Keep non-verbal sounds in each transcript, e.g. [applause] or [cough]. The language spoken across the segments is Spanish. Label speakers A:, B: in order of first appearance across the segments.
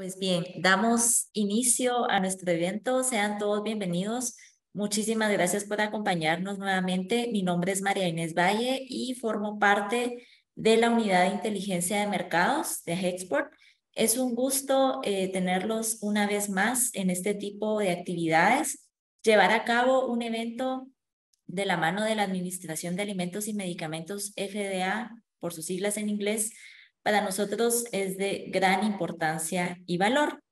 A: Pues bien, damos inicio a nuestro evento. Sean todos bienvenidos. Muchísimas gracias
B: por acompañarnos nuevamente. Mi nombre es María Inés Valle y formo parte de la Unidad de Inteligencia de Mercados de Hexport. Es un gusto eh, tenerlos una vez más en este tipo de actividades, llevar a cabo un evento de la mano de la Administración de Alimentos y Medicamentos FDA, por sus siglas en inglés, para nosotros es de gran importancia y valor.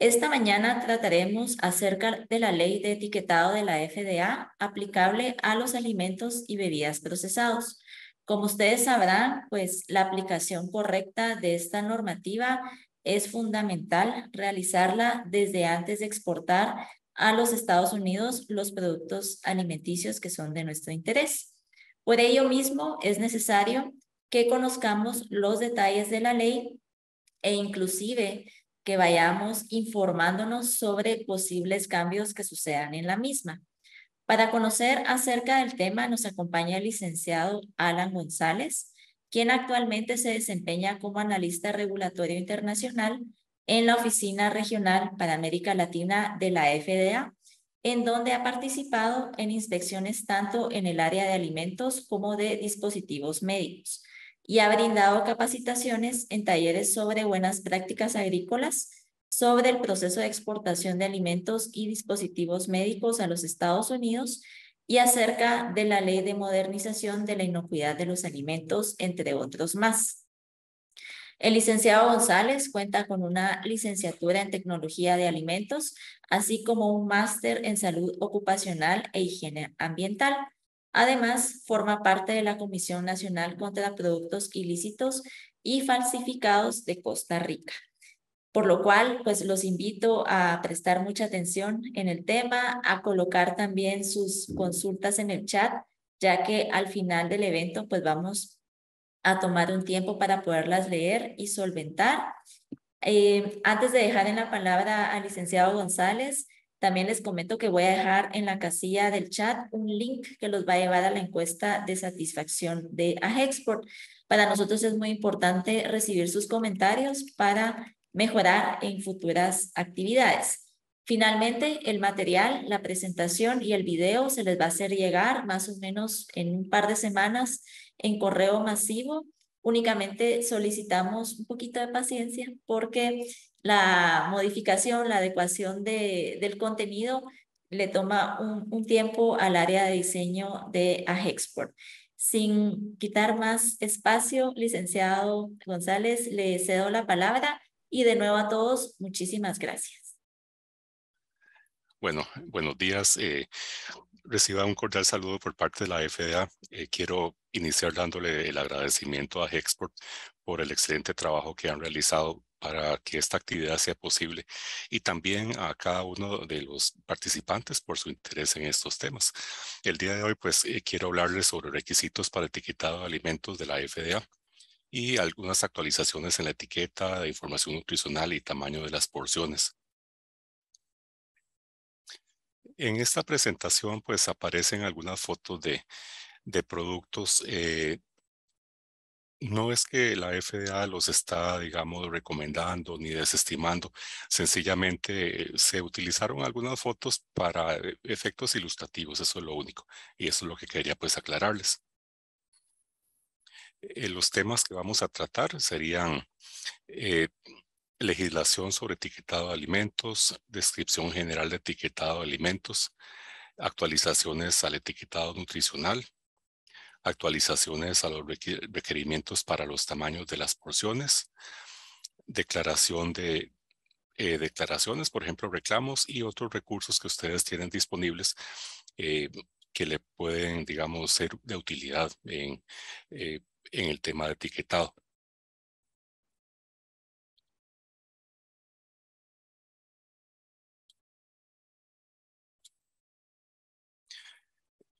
B: Esta mañana trataremos acerca de la ley de etiquetado de la FDA aplicable a los alimentos y bebidas procesados. Como ustedes sabrán, pues la aplicación correcta de esta normativa es fundamental realizarla desde antes de exportar a los Estados Unidos los productos alimenticios que son de nuestro interés. Por ello mismo es necesario que conozcamos los detalles de la ley e inclusive que vayamos informándonos sobre posibles cambios que sucedan en la misma. Para conocer acerca del tema nos acompaña el licenciado Alan González, quien actualmente se desempeña como analista regulatorio internacional en la Oficina Regional para América Latina de la FDA, en donde ha participado en inspecciones tanto en el área de alimentos como de dispositivos médicos y ha brindado capacitaciones en talleres sobre buenas prácticas agrícolas, sobre el proceso de exportación de alimentos y dispositivos médicos a los Estados Unidos y acerca de la ley de modernización de la inocuidad de los alimentos, entre otros más. El licenciado González cuenta con una licenciatura en tecnología de alimentos, así como un máster en salud ocupacional e higiene ambiental. Además, forma parte de la Comisión Nacional contra Productos Ilícitos y Falsificados de Costa Rica. Por lo cual, pues los invito a prestar mucha atención en el tema, a colocar también sus consultas en el chat, ya que al final del evento, pues vamos a tomar un tiempo para poderlas leer y solventar. Eh, antes de dejar en la palabra al licenciado González, también les comento que voy a dejar en la casilla del chat un link que los va a llevar a la encuesta de satisfacción de AGEXPORT. Para nosotros es muy importante recibir sus comentarios para mejorar en futuras actividades. Finalmente, el material, la presentación y el video se les va a hacer llegar más o menos en un par de semanas en correo masivo. Únicamente solicitamos un poquito de paciencia porque la modificación, la adecuación del contenido le toma un, tiempo al área de diseño de AGEXPORT. Sin quitar más espacio, licenciado González, le cedo la palabra y de nuevo a todos, muchísimas
A: gracias.
C: Bueno, buenos días. Eh, reciba un cordial saludo por parte de la FDA. Eh, quiero iniciar dándole el agradecimiento a AGEXPORT por el excelente trabajo que han realizado para que esta actividad sea posible y también a cada uno de los participantes por su interés en estos temas. El día de hoy pues eh, quiero hablarles sobre requisitos para etiquetado de alimentos de la FDA y algunas actualizaciones en la etiqueta de información nutricional y tamaño de las porciones. En esta presentación pues aparecen algunas fotos de, productos eh, no es que la FDA los está, digamos, recomendando ni desestimando. Sencillamente se utilizaron algunas fotos para eh, efectos ilustrativos, eso es lo único. Y eso es lo que quería pues aclararles. Eh, los temas que vamos a tratar serían eh, legislación sobre etiquetado de alimentos, descripción general de etiquetado de alimentos, actualizaciones al etiquetado nutricional, actualizaciones a los requerimientos para los tamaños de las porciones, declaración de eh, declaraciones, por ejemplo, reclamos y otros recursos que ustedes tienen disponibles eh, que le pueden, digamos, ser de utilidad en eh, el tema de
A: etiquetado.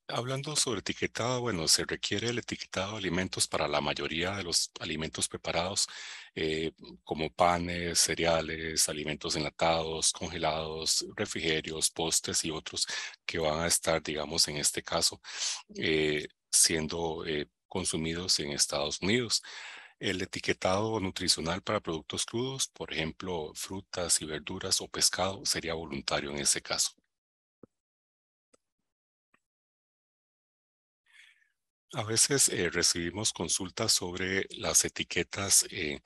C: Hablando sobre etiquetado, bueno, se requiere el etiquetado de alimentos para la mayoría de los alimentos preparados, eh, como panes, cereales, alimentos enlatados, congelados, refrigerios, postres y otros que van a estar, digamos, en este caso, eh, siendo eh, consumidos en Estados Unidos. El etiquetado nutricional para productos crudos, por ejemplo, frutas y verduras o pescado, sería voluntario en ese caso. A veces eh, recibimos consultas sobre las etiquetas eh,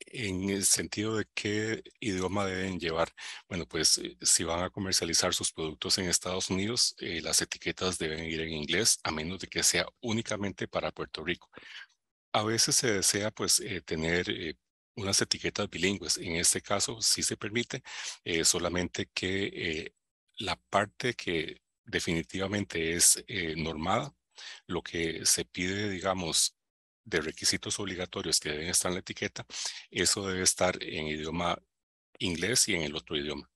C: en el sentido de qué idioma deben llevar. Bueno, pues eh, si van a comercializar sus productos en Estados Unidos, las etiquetas deben ir en inglés, a menos de que sea únicamente para Puerto Rico. A veces se desea pues tener unas etiquetas bilingües. En este caso, sí se permite, solamente que la parte que definitivamente es eh, normada. Lo que se pide, digamos, de requisitos obligatorios que deben estar en la etiqueta, eso debe estar en idioma inglés y en el otro idioma.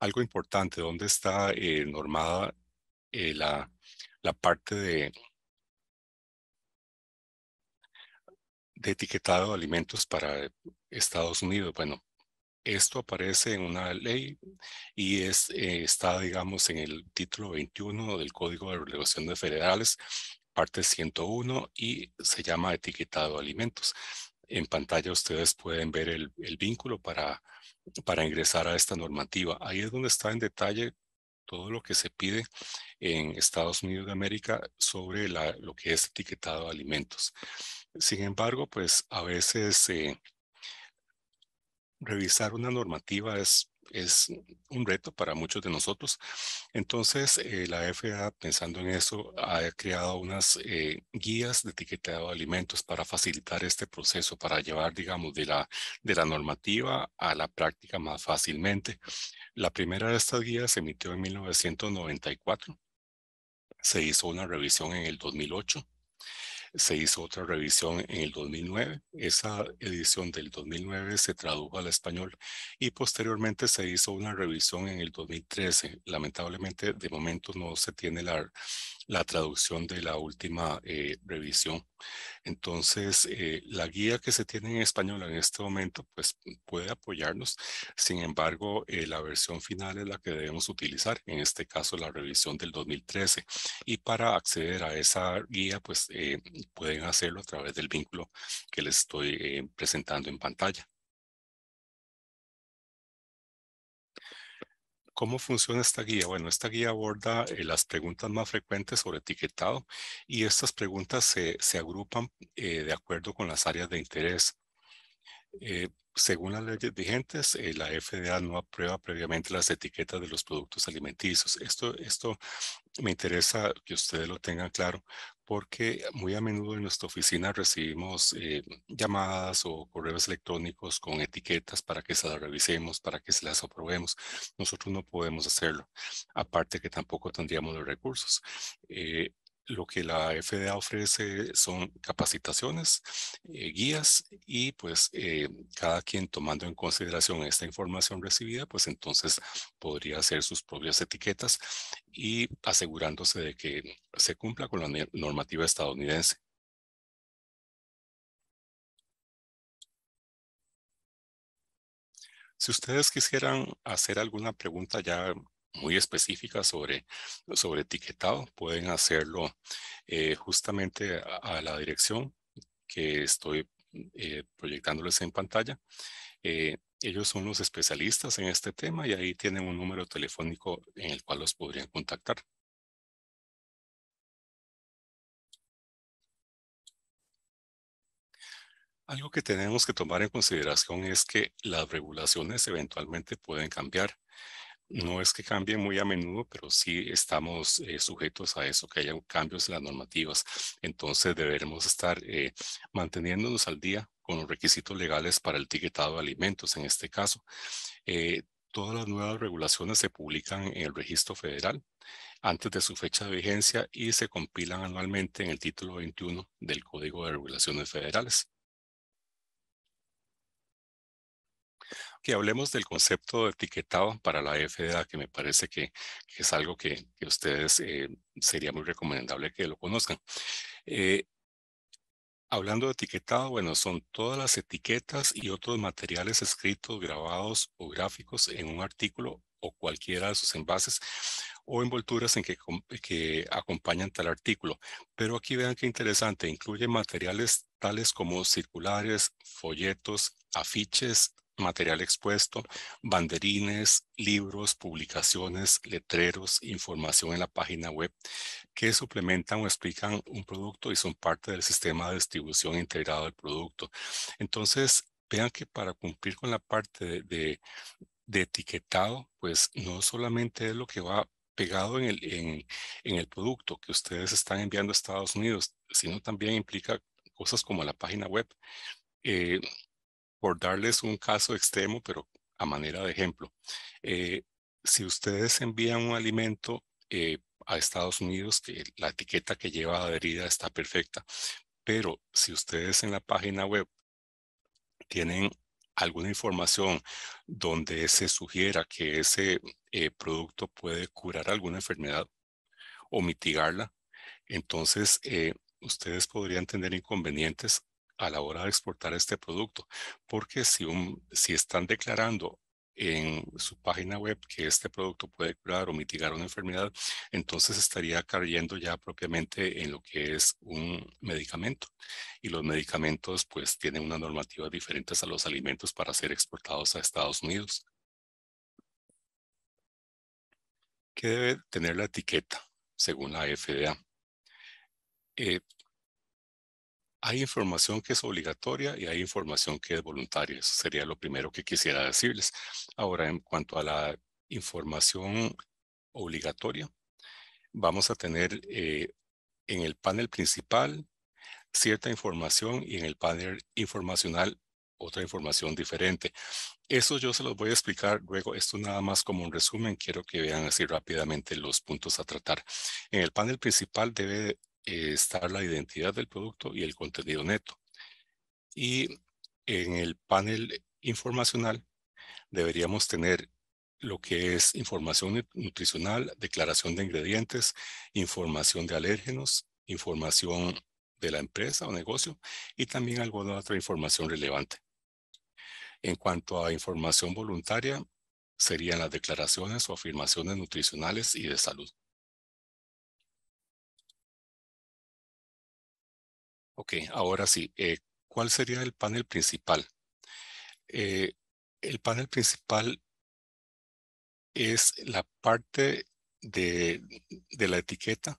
C: Algo importante, ¿dónde está eh, normada eh, la, parte de, de etiquetado de alimentos para Estados Unidos? Bueno, esto aparece en una ley y eh, está, digamos, en el título 21 del Código de Relaciones Federales, parte 101, y se llama etiquetado de alimentos. En pantalla ustedes pueden ver el, vínculo para, para ingresar a esta normativa. Ahí es donde está en detalle todo lo que se pide en Estados Unidos de América sobre lo que es etiquetado de alimentos. Sin embargo, pues a veces eh, revisar una normativa es, es un reto para muchos de nosotros. Entonces, eh, la FDA, pensando en eso, ha creado unas eh, guías de etiquetado de alimentos para facilitar este proceso, para llevar, digamos, de la, de la normativa a la práctica más fácilmente. La primera de estas guías se emitió en 1994. Se hizo una revisión en el 2008 se hizo otra revisión en el 2009. Esa edición del 2009 se tradujo al español y posteriormente se hizo una revisión en el 2013. Lamentablemente, de momento no se tiene la, la traducción de la última eh, revisión. Entonces, eh, la guía que se tiene en español en este momento, pues puede apoyarnos. Sin embargo, eh, la versión final es la que debemos utilizar, en este caso la revisión del 2013. Y para acceder a esa guía, pues pueden hacerlo a través del vínculo que les estoy presentando en pantalla. ¿Cómo funciona esta guía? Bueno, esta guía aborda eh, las preguntas más frecuentes sobre etiquetado y estas preguntas se, se agrupan eh, de acuerdo con las áreas de interés. Eh, según las leyes vigentes, la FDA no aprueba previamente las etiquetas de los productos alimenticios. Esto, esto me interesa que ustedes lo tengan claro, porque muy a menudo en nuestra oficina recibimos eh, llamadas o correos electrónicos con etiquetas para que se las revisemos, para que se las aprobemos. Nosotros no podemos hacerlo, aparte que tampoco tendríamos los recursos. Eh, lo que la FDA ofrece son capacitaciones, eh, guías y pues eh, cada quien tomando en consideración esta información recibida, pues entonces podría hacer sus propias etiquetas y asegurándose de que se cumpla con la normativa estadounidense. Si ustedes quisieran hacer alguna pregunta ya muy específicas sobre, sobre etiquetado, pueden hacerlo eh, justamente a, la dirección que estoy eh, proyectándoles en pantalla. Eh, ellos son los especialistas en este tema y ahí tienen un número telefónico en el cual los podrían contactar. Algo que tenemos que tomar en consideración es que las regulaciones eventualmente pueden cambiar no es que cambie muy a menudo, pero sí estamos eh, sujetos a eso, que haya cambios en las normativas. Entonces deberemos estar eh, manteniéndonos al día con los requisitos legales para el etiquetado de alimentos en este caso. Eh, todas las nuevas regulaciones se publican en el registro federal antes de su fecha de vigencia y se compilan anualmente en el título 21 del Código de Regulaciones Federales. que hablemos del concepto de etiquetado para la FDA, que me parece que, es algo que, ustedes eh, sería muy recomendable que lo conozcan. Eh, hablando de etiquetado, bueno, son todas las etiquetas y otros materiales escritos, grabados o gráficos en un artículo o cualquiera de sus envases o envolturas en que, que, acompañan tal artículo. Pero aquí vean qué interesante, incluye materiales tales como circulares, folletos, afiches, material expuesto, banderines, libros, publicaciones, letreros, información en la página web que suplementan o explican un producto y son parte del sistema de distribución integrado del producto. Entonces, vean que para cumplir con la parte de, etiquetado, pues no solamente es lo que va pegado en el, producto que ustedes están enviando a Estados Unidos, sino también implica cosas como la página web, eh, por darles un caso extremo, pero a manera de ejemplo, eh, si ustedes envían un alimento eh, a Estados Unidos, que la etiqueta que lleva adherida está perfecta, pero si ustedes en la página web tienen alguna información donde se sugiera que ese eh, producto puede curar alguna enfermedad o mitigarla, entonces ustedes podrían tener inconvenientes a la hora de exportar este producto, porque si, un, si están declarando en su página web que este producto puede curar o mitigar una enfermedad, entonces estaría cayendo ya propiamente en lo que es un medicamento. Y los medicamentos pues tienen una normativa diferente a los alimentos para ser exportados a Estados Unidos. ¿Qué debe tener la etiqueta según la FDA? Eh, hay información que es obligatoria y hay información que es voluntaria. Eso sería lo primero que quisiera decirles. Ahora, en cuanto a la información obligatoria, vamos a tener eh, en el panel principal cierta información y en el panel informacional otra información diferente. Eso yo se los voy a explicar luego. Esto nada más como un resumen. Quiero que vean así rápidamente los puntos a tratar. En el panel principal debe eh, estar la identidad del producto y el contenido neto. Y en el panel informacional deberíamos tener lo que es información nutricional, declaración de ingredientes, información de alérgenos, información de la empresa o negocio y también alguna otra información relevante. En cuanto a información voluntaria, serían las declaraciones o afirmaciones nutricionales y de salud.
A: Ok, ahora sí, eh, ¿cuál sería el panel principal?
C: Eh, el panel principal es la parte de, la etiqueta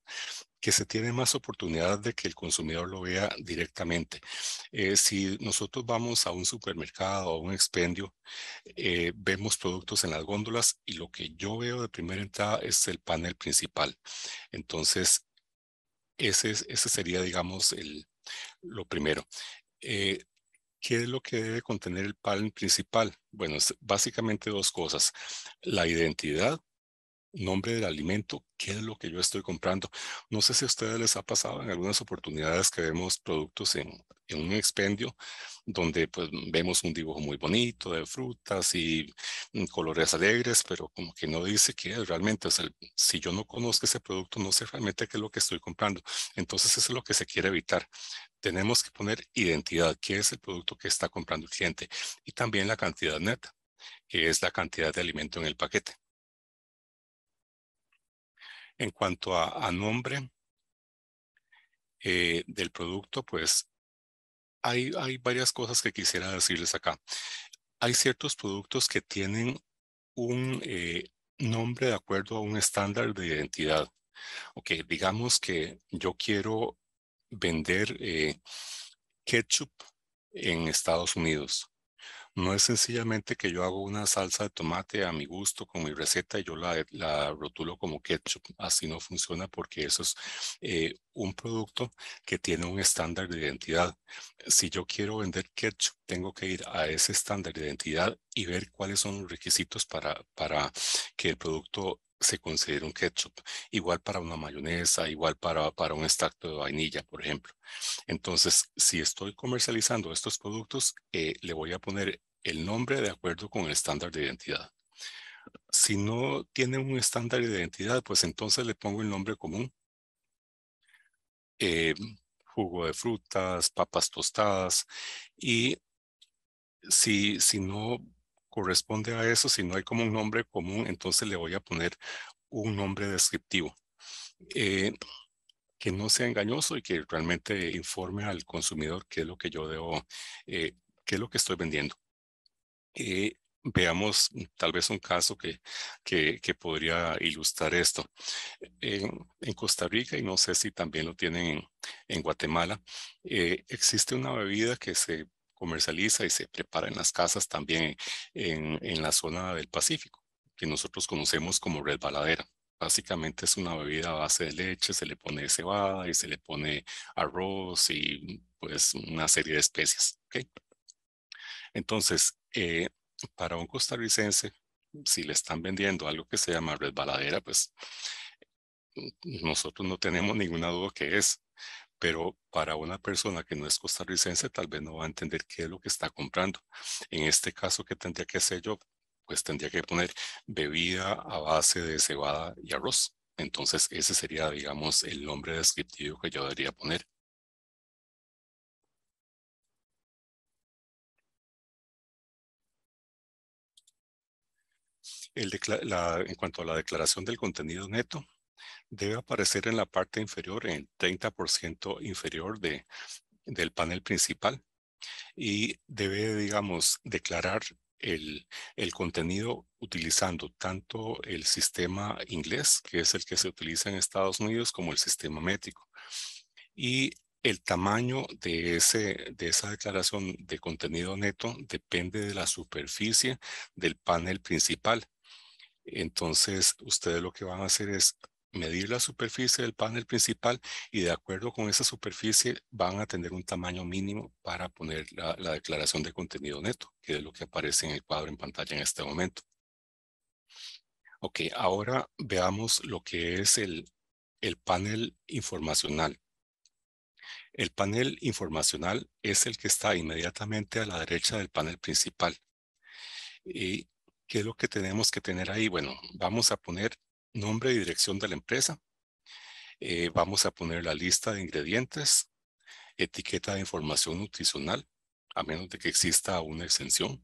C: que se tiene más oportunidad de que el consumidor lo vea directamente. Eh, si nosotros vamos a un supermercado o a un expendio, vemos productos en las góndolas y lo que yo veo de primera entrada es el panel principal. Entonces, ese, ese sería, digamos, el, lo primero, eh, ¿qué es lo que debe contener el PALM principal? Bueno, es básicamente dos cosas, la identidad nombre del alimento, qué es lo que yo estoy comprando. No sé si a ustedes les ha pasado en algunas oportunidades que vemos productos en, un expendio donde pues vemos un dibujo muy bonito de frutas y mm, colores alegres, pero como que no dice qué es realmente. es el si yo no conozco ese producto, no sé realmente qué es lo que estoy comprando. Entonces eso es lo que se quiere evitar. Tenemos que poner identidad, qué es el producto que está comprando el cliente y también la cantidad neta, que es la cantidad de alimento en el paquete. En cuanto a, nombre eh, del producto, pues hay, varias cosas que quisiera decirles acá. Hay ciertos productos que tienen un eh, nombre de acuerdo a un estándar de identidad. Ok, digamos que yo quiero vender eh, ketchup en Estados Unidos. No es sencillamente que yo hago una salsa de tomate a mi gusto, con mi receta, y yo la, la rotulo como ketchup. Así no funciona porque eso es eh, un producto que tiene un estándar de identidad. Si yo quiero vender ketchup, tengo que ir a ese estándar de identidad y ver cuáles son los requisitos para, para que el producto se considere un ketchup, igual para una mayonesa, igual para, para un extracto de vainilla, por ejemplo. Entonces, si estoy comercializando estos productos, eh, le voy a poner el nombre de acuerdo con el estándar de identidad. Si no tiene un estándar de identidad, pues entonces le pongo el nombre común. Eh, jugo de frutas, papas tostadas. Y si, si no corresponde a eso, si no hay como un nombre común, entonces le voy a poner un nombre descriptivo. Eh, que no sea engañoso y que realmente informe al consumidor qué es lo que yo debo, eh, qué es lo que estoy vendiendo veamos mm, tal vez un caso que, que, podría ilustrar esto. En, Costa Rica, y no sé si también lo tienen en, Guatemala, eh, existe una bebida que se comercializa y se prepara en las casas también en, en la zona del Pacífico, que nosotros conocemos como red baladera Básicamente es una bebida a base de leche, se le pone cebada y se le pone arroz y pues una serie de especias. ¿okay? Entonces, para un costarricense, si le están vendiendo algo que se llama resbaladera, pues nosotros no tenemos ninguna duda que es, pero para una persona que no es costarricense tal vez no va a entender qué es lo que está comprando. En este caso, ¿qué tendría que hacer yo? Pues tendría que poner bebida a base de cebada y arroz. Entonces, ese sería, digamos, el nombre descriptivo
A: que yo debería poner.
C: la, en cuanto a la declaración del contenido neto, debe aparecer en la parte inferior, en 30% inferior de, del panel principal y debe, digamos, declarar el, el, contenido utilizando tanto el sistema inglés, que es el que se utiliza en Estados Unidos, como el sistema métrico. Y el tamaño de, ese, de esa declaración de contenido neto depende de la superficie del panel principal. Entonces, ustedes lo que van a hacer es medir la superficie del panel principal y de acuerdo con esa superficie van a tener un tamaño mínimo para poner la, declaración de contenido neto, que es lo que aparece en el cuadro en pantalla en este momento. Ok, ahora veamos lo que es el, el panel informacional. El panel informacional es el que está inmediatamente a la derecha del panel principal. Y ¿Qué es lo que tenemos que tener ahí? Bueno, vamos a poner nombre y dirección de la empresa. Eh, vamos a poner la lista de ingredientes, etiqueta de información nutricional, a menos de que exista una exención,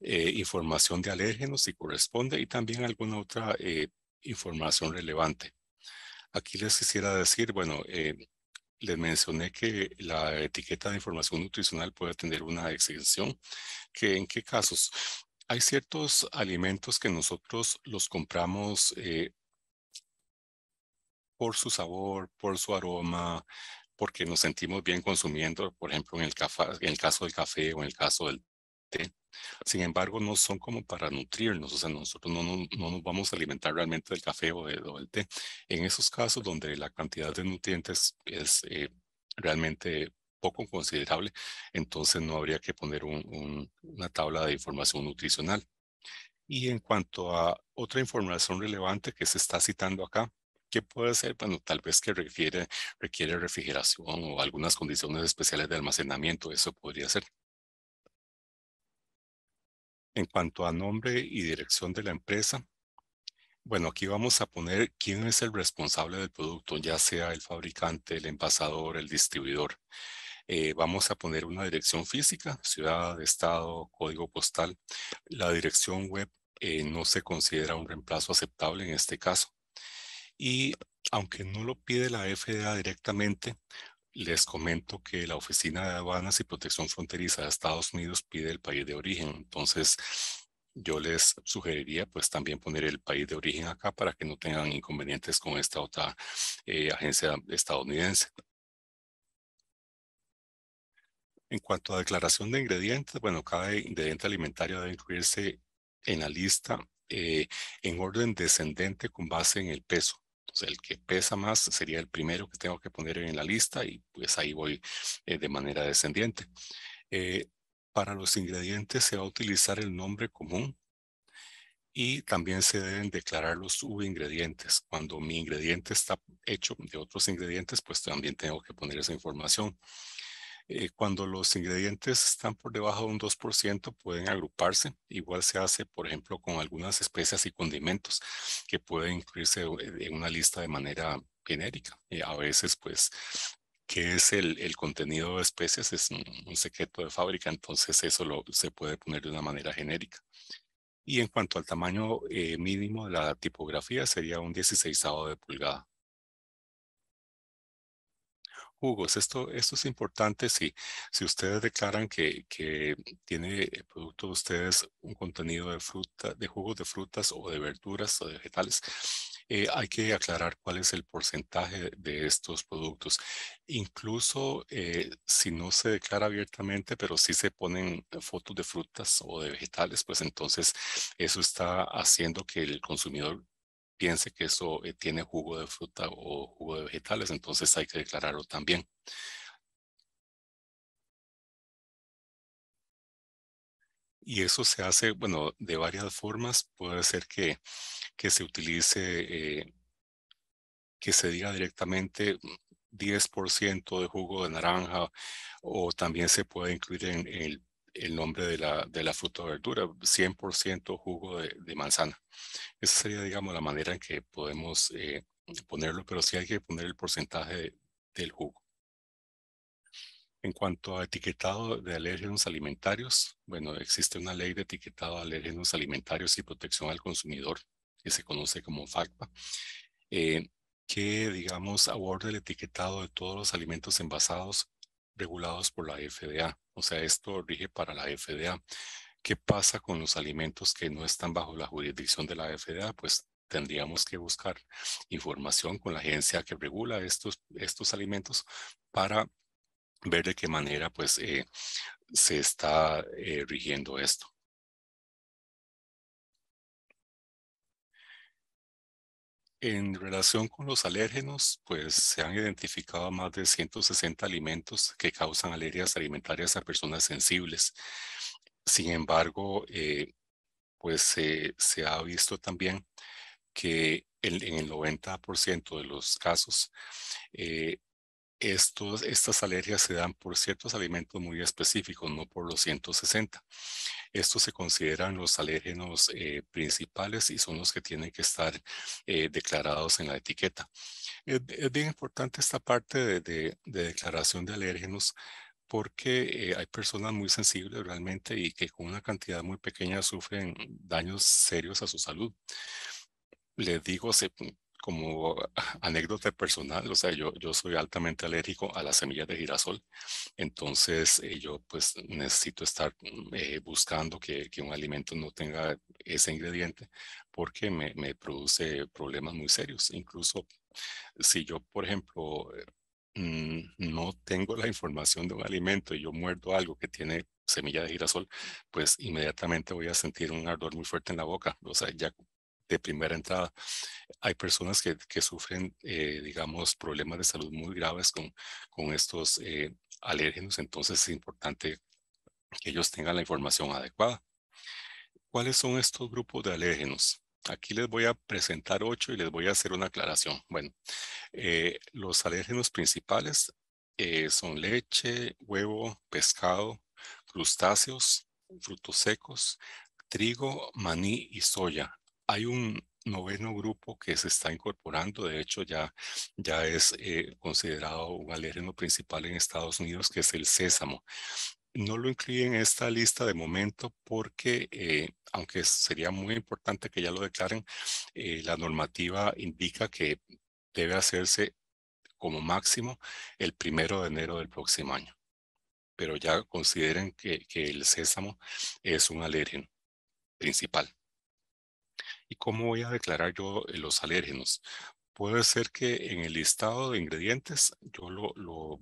C: eh, información de alérgenos si corresponde y también alguna otra eh, información relevante. Aquí les quisiera decir, bueno, les mencioné que la etiqueta de información nutricional puede tener una exención, que en qué casos hay ciertos alimentos que nosotros los compramos eh, por su sabor, por su aroma, porque nos sentimos bien consumiendo, por ejemplo, en el, caso del café o en el caso del té. Sin embargo, no son como para nutrirnos, o sea, nosotros no, nos vamos a alimentar realmente del café o, del té. En esos casos donde la cantidad de nutrientes es eh, realmente poco considerable, entonces no habría que poner una tabla de información nutricional. Y en cuanto a otra información relevante que se está citando acá, ¿qué puede ser? Bueno, tal vez que refiere, requiere refrigeración o algunas condiciones especiales de almacenamiento, eso podría ser. En cuanto a nombre y dirección de la empresa, bueno, aquí vamos a poner quién es el responsable del producto, ya sea el fabricante, el envasador, el distribuidor. Eh, vamos a poner una dirección física, ciudad, estado, código postal. La dirección web eh, no se considera un reemplazo aceptable en este caso. Y aunque no lo pide la FDA directamente, les comento que la Oficina de Aduanas y Protección Fronteriza de Estados Unidos pide el país de origen. Entonces, yo les sugeriría pues también poner el país de origen acá para que no tengan inconvenientes con esta otra eh, agencia estadounidense. En cuanto a declaración de ingredientes, bueno, cada ingrediente alimentario debe incluirse en la lista eh, en orden descendente con base en el peso. Entonces, el que pesa más sería el primero que tengo que poner en la lista y pues ahí voy eh, de manera descendiente. Eh, para los ingredientes se va a utilizar el nombre común y también se deben declarar los subingredientes. Cuando mi ingrediente está hecho de otros ingredientes, pues también tengo que poner esa información. Eh, cuando los ingredientes están por debajo de un 2%, pueden agruparse. Igual se hace, por ejemplo, con algunas especias y condimentos que pueden incluirse en eh, una lista de manera genérica. Eh, a veces, pues, qué es el, contenido de especias es un, secreto de fábrica, entonces eso lo, se puede poner de una manera genérica. Y en cuanto al tamaño mínimo de la tipografía, sería un 16 de pulgada jugos. Esto, esto es importante si, si ustedes declaran que, que tiene el eh, producto de ustedes un contenido de fruta, de jugos de frutas o de verduras o de vegetales. Eh, hay que aclarar cuál es el porcentaje de estos productos. Incluso eh, si no se declara abiertamente, pero si se ponen fotos de frutas o de vegetales, pues entonces eso está haciendo que el consumidor piense que eso eh, tiene jugo de fruta o jugo de vegetales, entonces hay que
A: declararlo también.
C: Y eso se hace, bueno, de varias formas. Puede ser que, que se utilice, eh, que se diga directamente 10% mm, de jugo de naranja o también se puede incluir en el el nombre de la, de la fruta o verdura, 100% jugo de, manzana. Esa sería, digamos, la manera en que podemos eh, ponerlo, pero sí hay que poner el porcentaje del jugo. En cuanto a etiquetado de alérgenos alimentarios, bueno, existe una ley de etiquetado de alérgenos alimentarios y protección al consumidor, que se conoce como FACPA. Eh, que, digamos, aborda el etiquetado de todos los alimentos envasados regulados por la FDA. O sea, esto rige para la FDA. ¿Qué pasa con los alimentos que no están bajo la jurisdicción de la FDA? Pues tendríamos que buscar información con la agencia que regula estos, estos alimentos para ver de qué manera pues, eh, se está
A: eh, rigiendo esto.
C: En relación con los alérgenos, pues se han identificado más de 160 alimentos que causan alergias alimentarias a personas sensibles. Sin embargo, eh, pues se ha visto también que en, el 90% de los casos eh, estos, estas alergias se dan por ciertos alimentos muy específicos, no por los 160. Estos se consideran los alérgenos eh, principales y son los que tienen que estar eh, declarados en la etiqueta. Es, bien importante esta parte de, declaración de alérgenos porque eh, hay personas muy sensibles realmente y que con una cantidad muy pequeña sufren daños serios a su salud les digo, se, como [laughs] anécdota personal, o sea, yo, yo soy altamente alérgico a las semillas de girasol, entonces eh, yo pues necesito estar mm, eh, buscando que, un alimento no tenga ese ingrediente porque me, produce problemas muy serios. Incluso si yo, por ejemplo, eh, mm, no tengo la información de un alimento y yo muerdo algo que tiene semilla de girasol, pues inmediatamente voy a sentir un ardor muy fuerte en la boca. O sea, ya de primera entrada. Hay personas que, sufren, eh, digamos, problemas de salud muy graves con, estos eh, alérgenos, entonces es importante que ellos tengan la información adecuada. ¿Cuáles son estos grupos de alérgenos? Aquí les voy a presentar ocho y les voy a hacer una aclaración. Bueno, eh, los alérgenos principales son leche, huevo, pescado, crustáceos, frutos secos, trigo, maní y soya. Hay un noveno grupo que se está incorporando, de hecho ya, ya es eh, considerado un alérgeno principal en Estados Unidos, que es el sésamo. No lo incluye en esta lista de momento porque, eh, aunque sería muy importante que ya lo declaren, eh, la normativa indica que debe hacerse como máximo el primero de enero del próximo año. Pero ya consideren que, que el sésamo es un alérgeno principal. ¿Y cómo voy a declarar yo eh, los alérgenos? Puede ser que en el listado de ingredientes yo lo,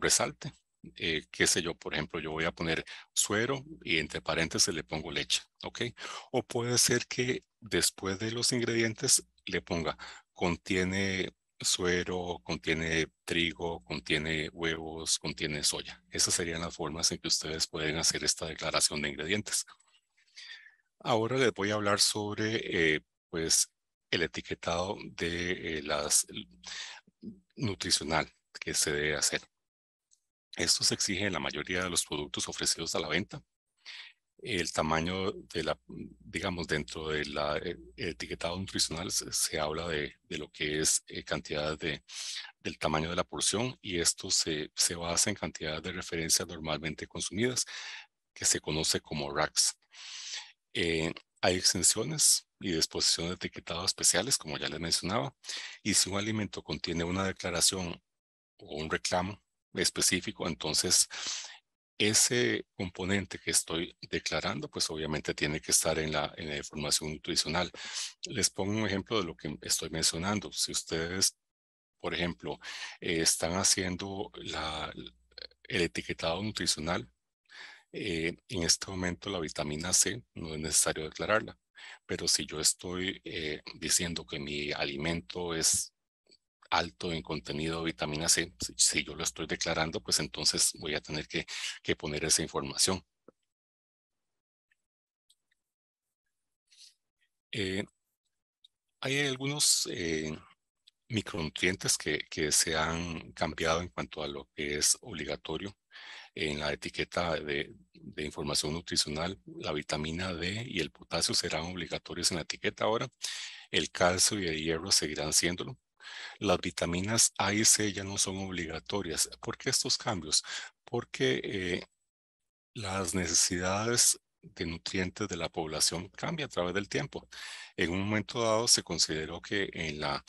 C: resalte. Eh, qué sé yo, por ejemplo, yo voy a poner suero y entre paréntesis le pongo leche, ¿ok? O puede ser que después de los ingredientes le ponga contiene suero, contiene trigo, contiene huevos, contiene soya. Esas serían las formas en que ustedes pueden hacer esta declaración de ingredientes ahora les voy a hablar sobre eh, pues, el etiquetado de eh, las nutricional que se debe hacer. Esto se exige en la mayoría de los productos ofrecidos a la venta. El tamaño de la, digamos, dentro del eh, etiquetado nutricional se, habla de, lo que es cantidad de, del tamaño de la porción y esto se, se basa en cantidades de referencias normalmente consumidas que se conoce como racks. Eh, hay extensiones y disposiciones de etiquetado especiales, como ya les mencionaba, y si un alimento contiene una declaración o un reclamo específico, entonces ese componente que estoy declarando, pues obviamente tiene que estar en la, información nutricional. Les pongo un ejemplo de lo que estoy mencionando. Si ustedes, por ejemplo, eh, están haciendo el etiquetado nutricional eh, en este momento la vitamina C no es necesario declararla, pero si yo estoy eh, diciendo que mi alimento es alto en contenido de vitamina C, si, yo lo estoy declarando, pues entonces voy a tener que, poner esa información. Eh, hay algunos micronutrientes que, que, se han cambiado en cuanto a lo que es obligatorio en la etiqueta de, de información nutricional, la vitamina D y el potasio serán obligatorios en la etiqueta ahora. El calcio y el hierro seguirán siéndolo. Las vitaminas A y C ya no son obligatorias. ¿Por qué estos cambios? Porque eh, las necesidades de nutrientes de la población cambian a través del tiempo. En un momento dado se consideró que en la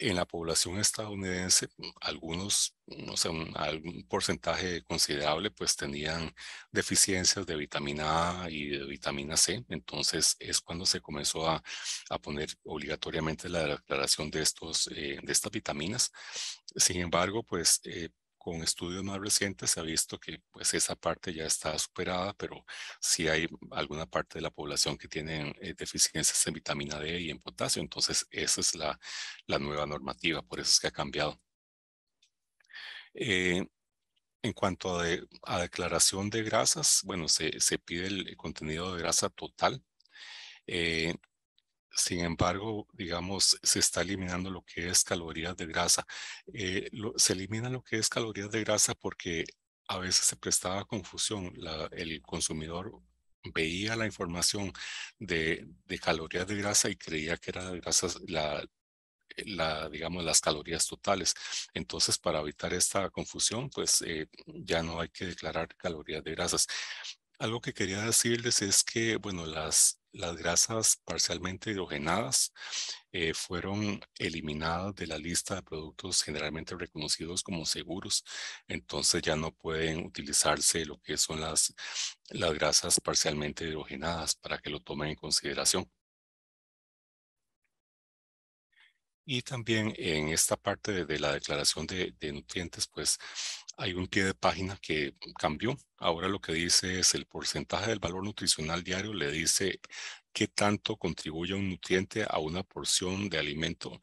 C: en la población estadounidense, algunos, no sea, un, algún porcentaje considerable, pues tenían deficiencias de vitamina A y de vitamina C. Entonces es cuando se comenzó a, a poner obligatoriamente la declaración de, estos, eh, de estas vitaminas. Sin embargo, pues eh, con estudios más recientes se ha visto que pues esa parte ya está superada, pero sí hay alguna parte de la población que tiene eh, deficiencias en vitamina D y en potasio, entonces esa es la, la nueva normativa, por eso es que ha cambiado. Eh, en cuanto a, declaración de grasas, bueno, se, pide el contenido de grasa total. Eh, sin embargo, digamos, se está eliminando lo que es calorías de grasa. Eh, se elimina lo que es calorías de grasa porque a veces se prestaba confusión. el consumidor veía la información de, calorías de grasa y creía que era grasas, digamos, las calorías totales. Entonces, para evitar esta confusión, pues eh, ya no hay que declarar calorías de grasas. Algo que quería decirles es que, bueno, las, las grasas parcialmente hidrogenadas eh, fueron eliminadas de la lista de productos generalmente reconocidos como seguros, entonces ya no pueden utilizarse lo que son las, grasas parcialmente hidrogenadas para que lo tomen en consideración. Y también en esta parte de, la declaración de, de nutrientes, pues hay un pie de página que cambió. Ahora lo que dice es el porcentaje del valor nutricional diario, le dice qué tanto contribuye un nutriente a una porción de alimento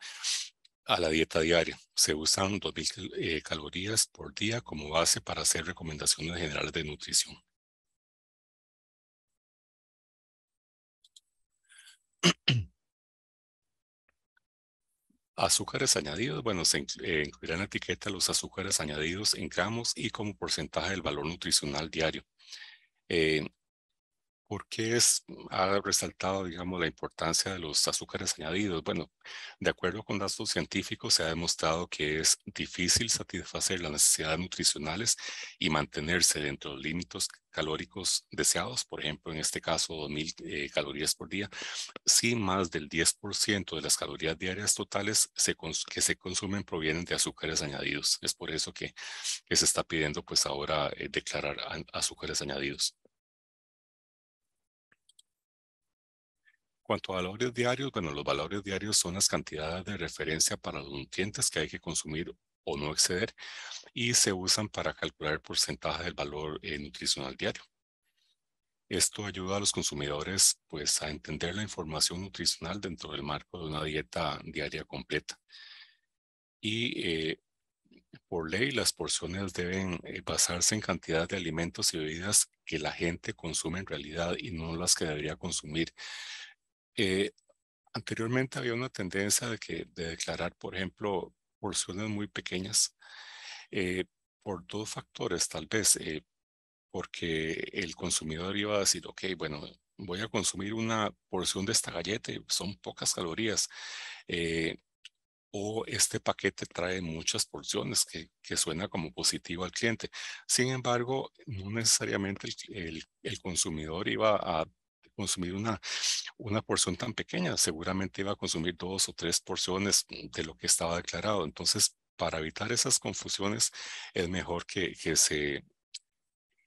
C: a la dieta diaria. Se usan 2.000 eh, calorías por día como base para hacer recomendaciones generales
A: de nutrición.
C: [clears throat] Azúcares añadidos, bueno, se eh, incluirá en la etiqueta los azúcares añadidos en gramos y como porcentaje del valor nutricional diario. Eh, ¿Por qué es, ha resaltado, digamos, la importancia de los azúcares añadidos? Bueno, de acuerdo con datos científicos, se ha demostrado que es difícil satisfacer las necesidades nutricionales y mantenerse dentro de los límites calóricos deseados, por ejemplo, en este caso, 2.000 eh, calorías por día, si más del 10% de las calorías diarias totales que se consumen provienen de azúcares añadidos. Es por eso que, se está pidiendo, pues ahora, eh, declarar azúcares añadidos. Cuanto a valores diarios, bueno, los valores diarios son las cantidades de referencia para los nutrientes que hay que consumir o no exceder y se usan para calcular el porcentaje del valor eh, nutricional diario. Esto ayuda a los consumidores pues, a entender la información nutricional dentro del marco de una dieta diaria completa. Y eh, por ley, las porciones deben eh, basarse en cantidad de alimentos y bebidas que la gente consume en realidad y no las que debería consumir eh, anteriormente había una tendencia de, que, de declarar, por ejemplo, porciones muy pequeñas eh, por dos factores, tal vez, eh, porque el consumidor iba a decir, ok, bueno, voy a consumir una porción de esta galleta, son pocas calorías, o este paquete trae muchas porciones que, suena como positivo al cliente. Sin embargo, no necesariamente el consumidor iba a consumir una, una porción tan pequeña, seguramente iba a consumir dos o tres porciones de lo que estaba declarado. Entonces, para evitar esas confusiones, es mejor que, que se,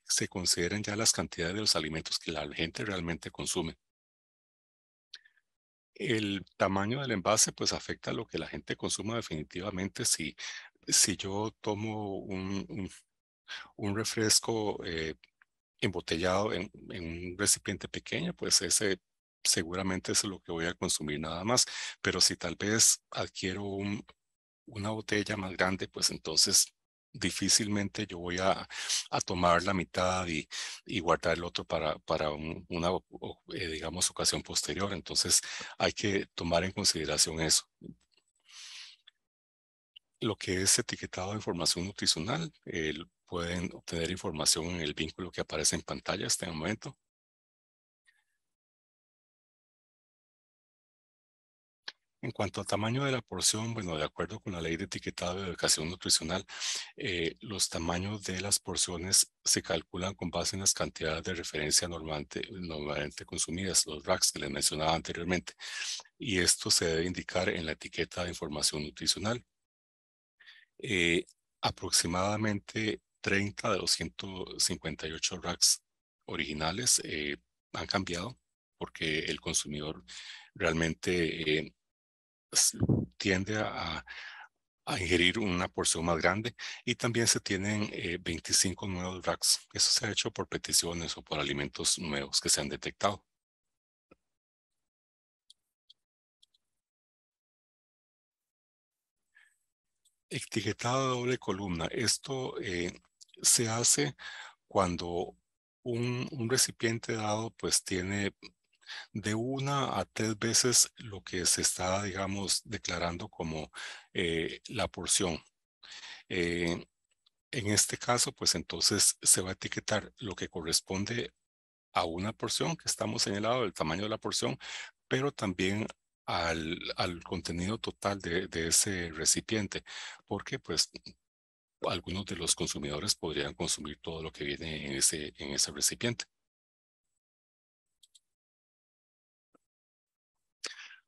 C: se consideren ya las cantidades de los alimentos que la gente realmente consume. El tamaño del envase pues afecta a lo que la gente consuma definitivamente. Si, si yo tomo un, un, un refresco eh, embotellado en, un recipiente pequeño, pues ese seguramente es lo que voy a consumir nada más, pero si tal vez adquiero una botella más grande, pues entonces difícilmente yo voy a, tomar la mitad y, guardar el otro para, para una, eh, digamos, ocasión posterior. Entonces hay que tomar en consideración eso. Lo que es etiquetado de información nutricional, el, pueden obtener información en el vínculo que aparece en pantalla hasta el momento. En cuanto al tamaño de la porción, bueno, de acuerdo con la ley de etiquetado de educación nutricional, eh, los tamaños de las porciones se calculan con base en las cantidades de referencia normalmente, consumidas, los racks que les mencionaba anteriormente, y esto se debe indicar en la etiqueta de información nutricional. Eh, aproximadamente 30 de los 158 racks originales eh, han cambiado porque el consumidor realmente eh, tiende a, ingerir una porción más grande y también se tienen 25 eh, nuevos racks. Eso se ha hecho por peticiones o por alimentos nuevos que se han detectado. Etiquetado doble columna. Esto se hace cuando un, un, recipiente dado pues tiene de una a tres veces lo que se está, digamos, declarando como eh, la porción. Eh, en este caso, pues entonces se va a etiquetar lo que corresponde a una porción que estamos señalando, el tamaño de la porción, pero también al, contenido total de, de, ese recipiente, porque pues algunos de los consumidores podrían consumir todo lo que viene en
A: ese, en ese recipiente.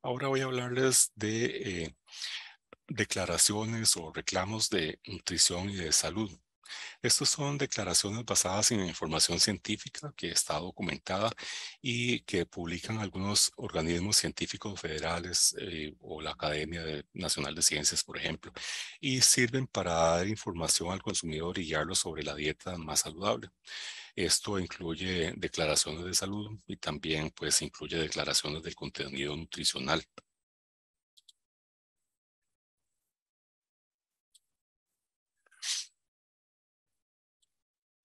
C: Ahora voy a hablarles de eh, declaraciones o reclamos de nutrición y de salud. Estas son declaraciones basadas en información científica que está documentada y que publican algunos organismos científicos federales eh, o la Academia Nacional de Ciencias, por ejemplo, y sirven para dar información al consumidor y guiarlo sobre la dieta más saludable. Esto incluye declaraciones de salud y también pues incluye declaraciones del contenido nutricional.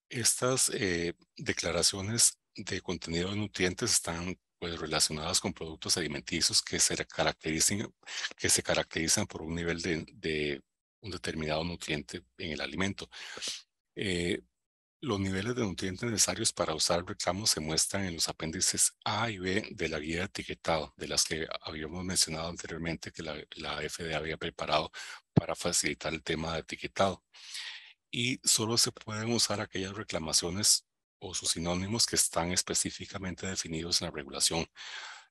C: Estas eh, declaraciones de contenido de nutrientes están pues, relacionadas con productos alimenticios que se caracterizan, que se caracterizan por un nivel de, un determinado nutriente en el alimento. Eh, los niveles de nutrientes necesarios para usar reclamos se muestran en los apéndices A y B de la guía de etiquetado, de las que habíamos mencionado anteriormente que la, la FDA había preparado para facilitar el tema de etiquetado y solo se pueden usar aquellas reclamaciones o sus sinónimos que están específicamente definidos en la regulación.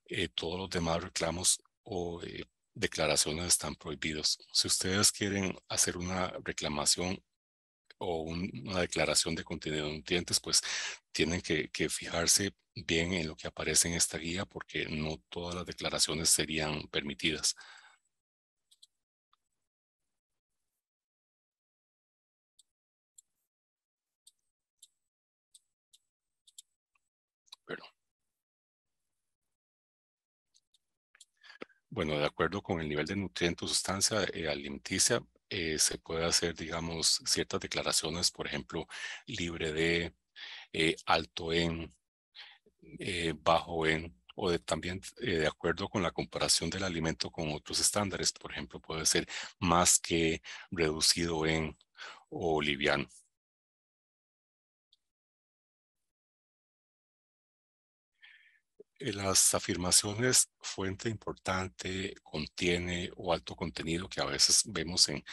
C: Eh, todos los demás reclamos o eh, declaraciones están prohibidos. Si ustedes quieren hacer una reclamación o una declaración de contenido nutrientes, pues tienen que, fijarse bien en lo que aparece en esta guía porque no todas las declaraciones serían permitidas. Bueno, de acuerdo con el nivel de nutrientes o sustancia eh, alimenticia, eh, se puede hacer, digamos, ciertas declaraciones, por ejemplo, libre de, eh, alto en, bajo en, o de, también de acuerdo con la comparación del alimento con otros estándares, por ejemplo, puede ser más que reducido en o liviano. Eh, las afirmaciones, fuente importante, contiene o alto contenido que a veces vemos en,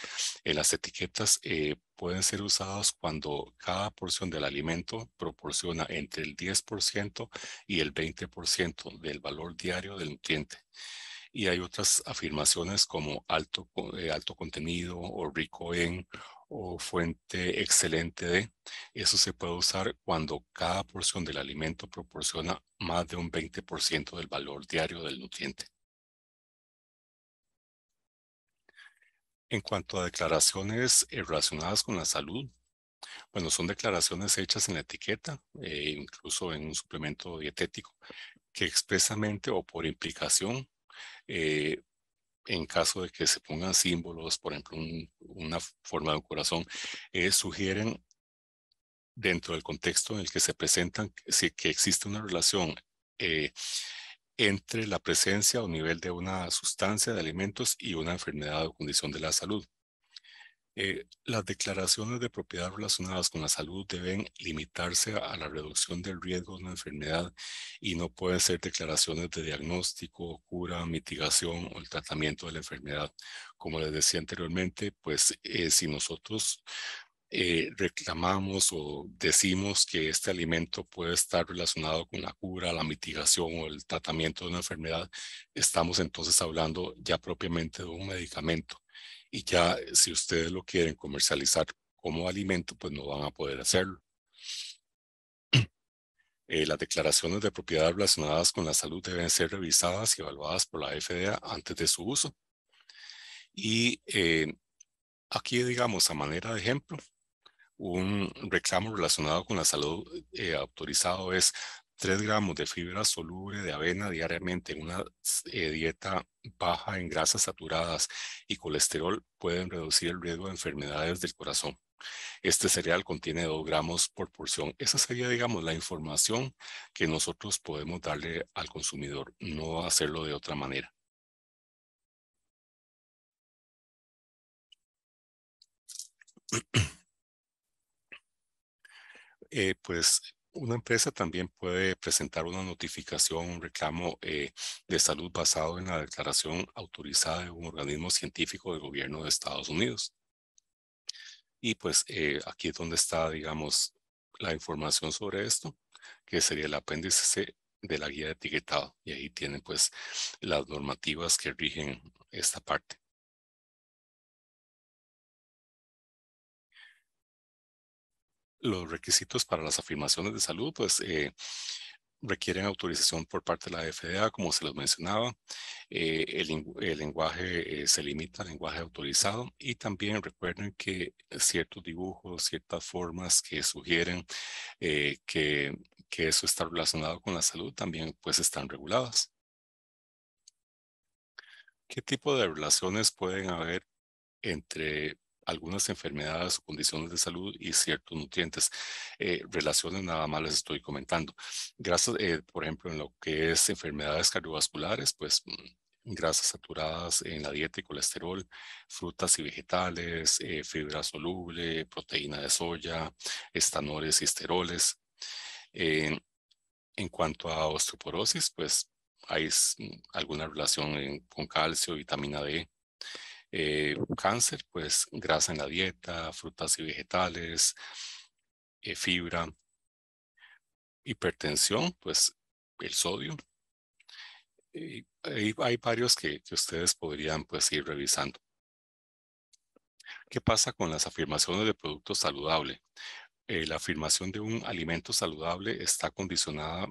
C: las etiquetas, eh, pueden ser usados cuando cada porción del alimento proporciona entre el 10% y el 20% del valor diario del nutriente. Y hay otras afirmaciones como alto, eh, alto contenido o rico en o fuente excelente de. Eso se puede usar cuando cada porción del alimento proporciona más de un 20% del valor diario del nutriente. En cuanto a declaraciones eh, relacionadas con la salud, bueno, son declaraciones hechas en la etiqueta, eh, incluso en un suplemento dietético, que expresamente o por implicación eh, en caso de que se pongan símbolos, por ejemplo, una forma de un corazón, eh, sugieren dentro del contexto en el que se presentan que existe una relación eh, entre la presencia o nivel de una sustancia de alimentos y una enfermedad o condición de la salud. Eh, las declaraciones de propiedad relacionadas con la salud deben limitarse a la reducción del riesgo de una enfermedad y no pueden ser declaraciones de diagnóstico, cura, mitigación o el tratamiento de la enfermedad. Como les decía anteriormente, pues eh, si nosotros eh, reclamamos o decimos que este alimento puede estar relacionado con la cura, la mitigación o el tratamiento de una enfermedad, estamos entonces hablando ya propiamente de un medicamento y ya eh, si ustedes lo quieren comercializar como alimento, pues no van a poder hacerlo. [clears throat] Eh, las declaraciones de propiedad relacionadas con la salud deben ser revisadas y evaluadas por la FDA antes de su uso. Y eh, aquí, digamos, a manera de ejemplo, un reclamo relacionado con la salud autorizado es 3 gramos de fibra soluble de avena diariamente en una eh, dieta baja en grasas saturadas y colesterol pueden reducir el riesgo de enfermedades del corazón. Este cereal contiene 2 gramos por porción. Esa sería, digamos, la información que nosotros podemos darle al consumidor, no hacerlo de otra manera. [clears throat] Eh, pues una empresa también puede presentar una notificación, un reclamo eh, de salud basado en la declaración autorizada de un organismo científico del gobierno de Estados Unidos. Y pues eh, aquí es donde está, digamos, la información sobre esto, que sería el apéndice C de la guía de etiquetado. Y ahí tienen pues las normativas que rigen esta parte. los requisitos para las afirmaciones de salud, pues eh, requieren autorización por parte de la FDA, como se los mencionaba. Eh, el, lenguaje eh, se limita al lenguaje autorizado y también recuerden que ciertos dibujos, ciertas formas que sugieren que, eso está relacionado con la salud también pues están reguladas. ¿Qué tipo de relaciones pueden haber entre algunas enfermedades o condiciones de salud y ciertos nutrientes. Eh, relaciones nada más les estoy comentando. Gracias, eh, por ejemplo, en lo que es enfermedades cardiovasculares, pues mm, grasas saturadas en la dieta y colesterol, frutas y vegetales, eh, fibra soluble, proteína de soya, estanoles y esteroles. en cuanto a osteoporosis, pues hay mm, alguna relación con calcio, vitamina D. Eh, cáncer, pues grasa en la dieta, frutas y vegetales, eh, fibra, hipertensión, pues el sodio. hay, varios que, ustedes podrían pues ir revisando. ¿Qué pasa con las afirmaciones de producto saludable? Eh, la afirmación de un alimento saludable está condicionada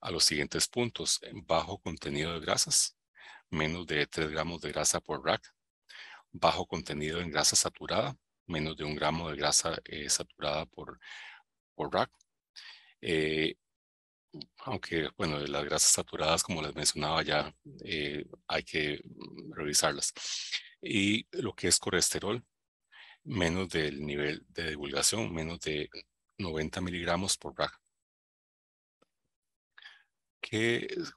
C: a los siguientes puntos. Bajo contenido de grasas, menos de 3 gramos de grasa por rack, bajo contenido en grasa saturada, menos de un gramo de grasa eh, saturada por, por rack. Eh, aunque, bueno, las grasas saturadas, como les mencionaba ya, eh, hay que mm, revisarlas. Y lo que es colesterol, menos del nivel de divulgación, menos de 90 miligramos por rack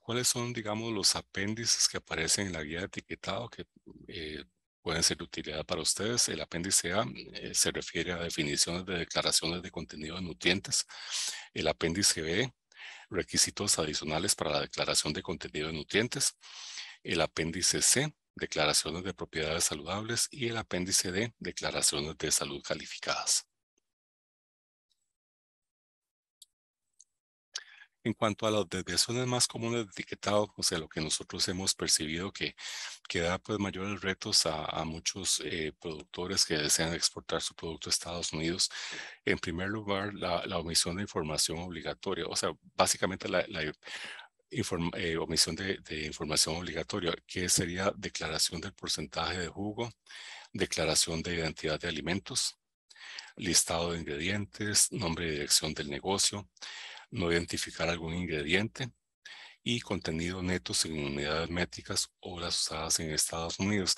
C: cuáles son, digamos, los apéndices que aparecen en la guía de etiquetado que eh, pueden ser de utilidad para ustedes. El apéndice A eh, se refiere a definiciones de declaraciones de contenido de nutrientes. El apéndice B, requisitos adicionales para la declaración de contenido de nutrientes. El apéndice C, declaraciones de propiedades saludables. Y el apéndice D, declaraciones de salud calificadas. En cuanto a las desviaciones más comunes de etiquetado, o sea, lo que nosotros hemos percibido que, que da pues mayores retos a, muchos eh, productores que desean exportar su producto a Estados Unidos, en primer lugar, la, omisión de información obligatoria, o sea, básicamente la, eh, omisión de, información obligatoria, que sería declaración del porcentaje de jugo, declaración de identidad de alimentos, listado de ingredientes, nombre y dirección del negocio, no identificar algún ingrediente y contenido neto en unidades métricas o las usadas en Estados Unidos.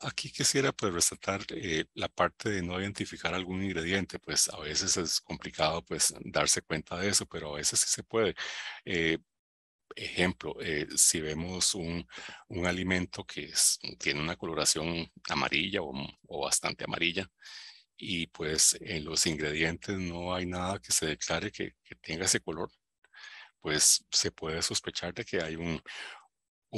C: Aquí quisiera pues, resaltar eh, la parte de no identificar algún ingrediente, pues a veces es complicado pues darse cuenta de eso, pero a veces sí se puede. Eh, ejemplo, eh, si vemos un, un alimento que tiene una coloración amarilla o, o bastante amarilla y pues en los ingredientes no hay nada que se declare que, tenga ese color, pues se puede sospechar de que hay un,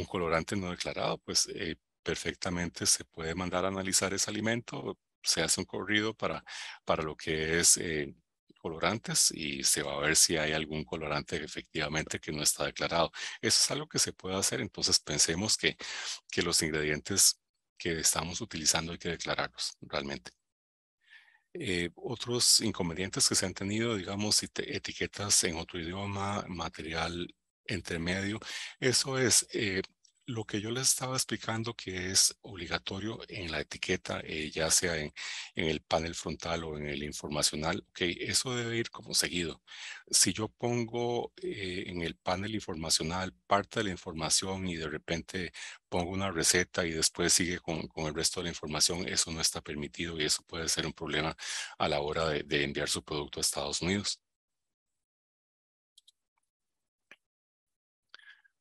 C: colorante no declarado, pues eh, perfectamente se puede mandar a analizar ese alimento, se hace un corrido para, para lo que es eh, colorantes y se va a ver si hay algún colorante efectivamente que no está declarado. Eso es algo que se puede hacer, entonces pensemos que, que los ingredientes que estamos utilizando hay que declararlos realmente. Eh, otros inconvenientes que se han tenido, digamos, etiquetas en otro idioma, material entre medio, eso es, eh, lo que yo les estaba explicando que es obligatorio en la etiqueta, eh, ya sea en, el panel frontal o en el informacional, okay, eso debe ir como seguido. Si yo pongo eh, en el panel informacional parte de la información y de repente pongo una receta y después sigue con, el resto de la información, eso no está permitido y eso puede ser un problema a la hora de enviar su producto a Estados Unidos.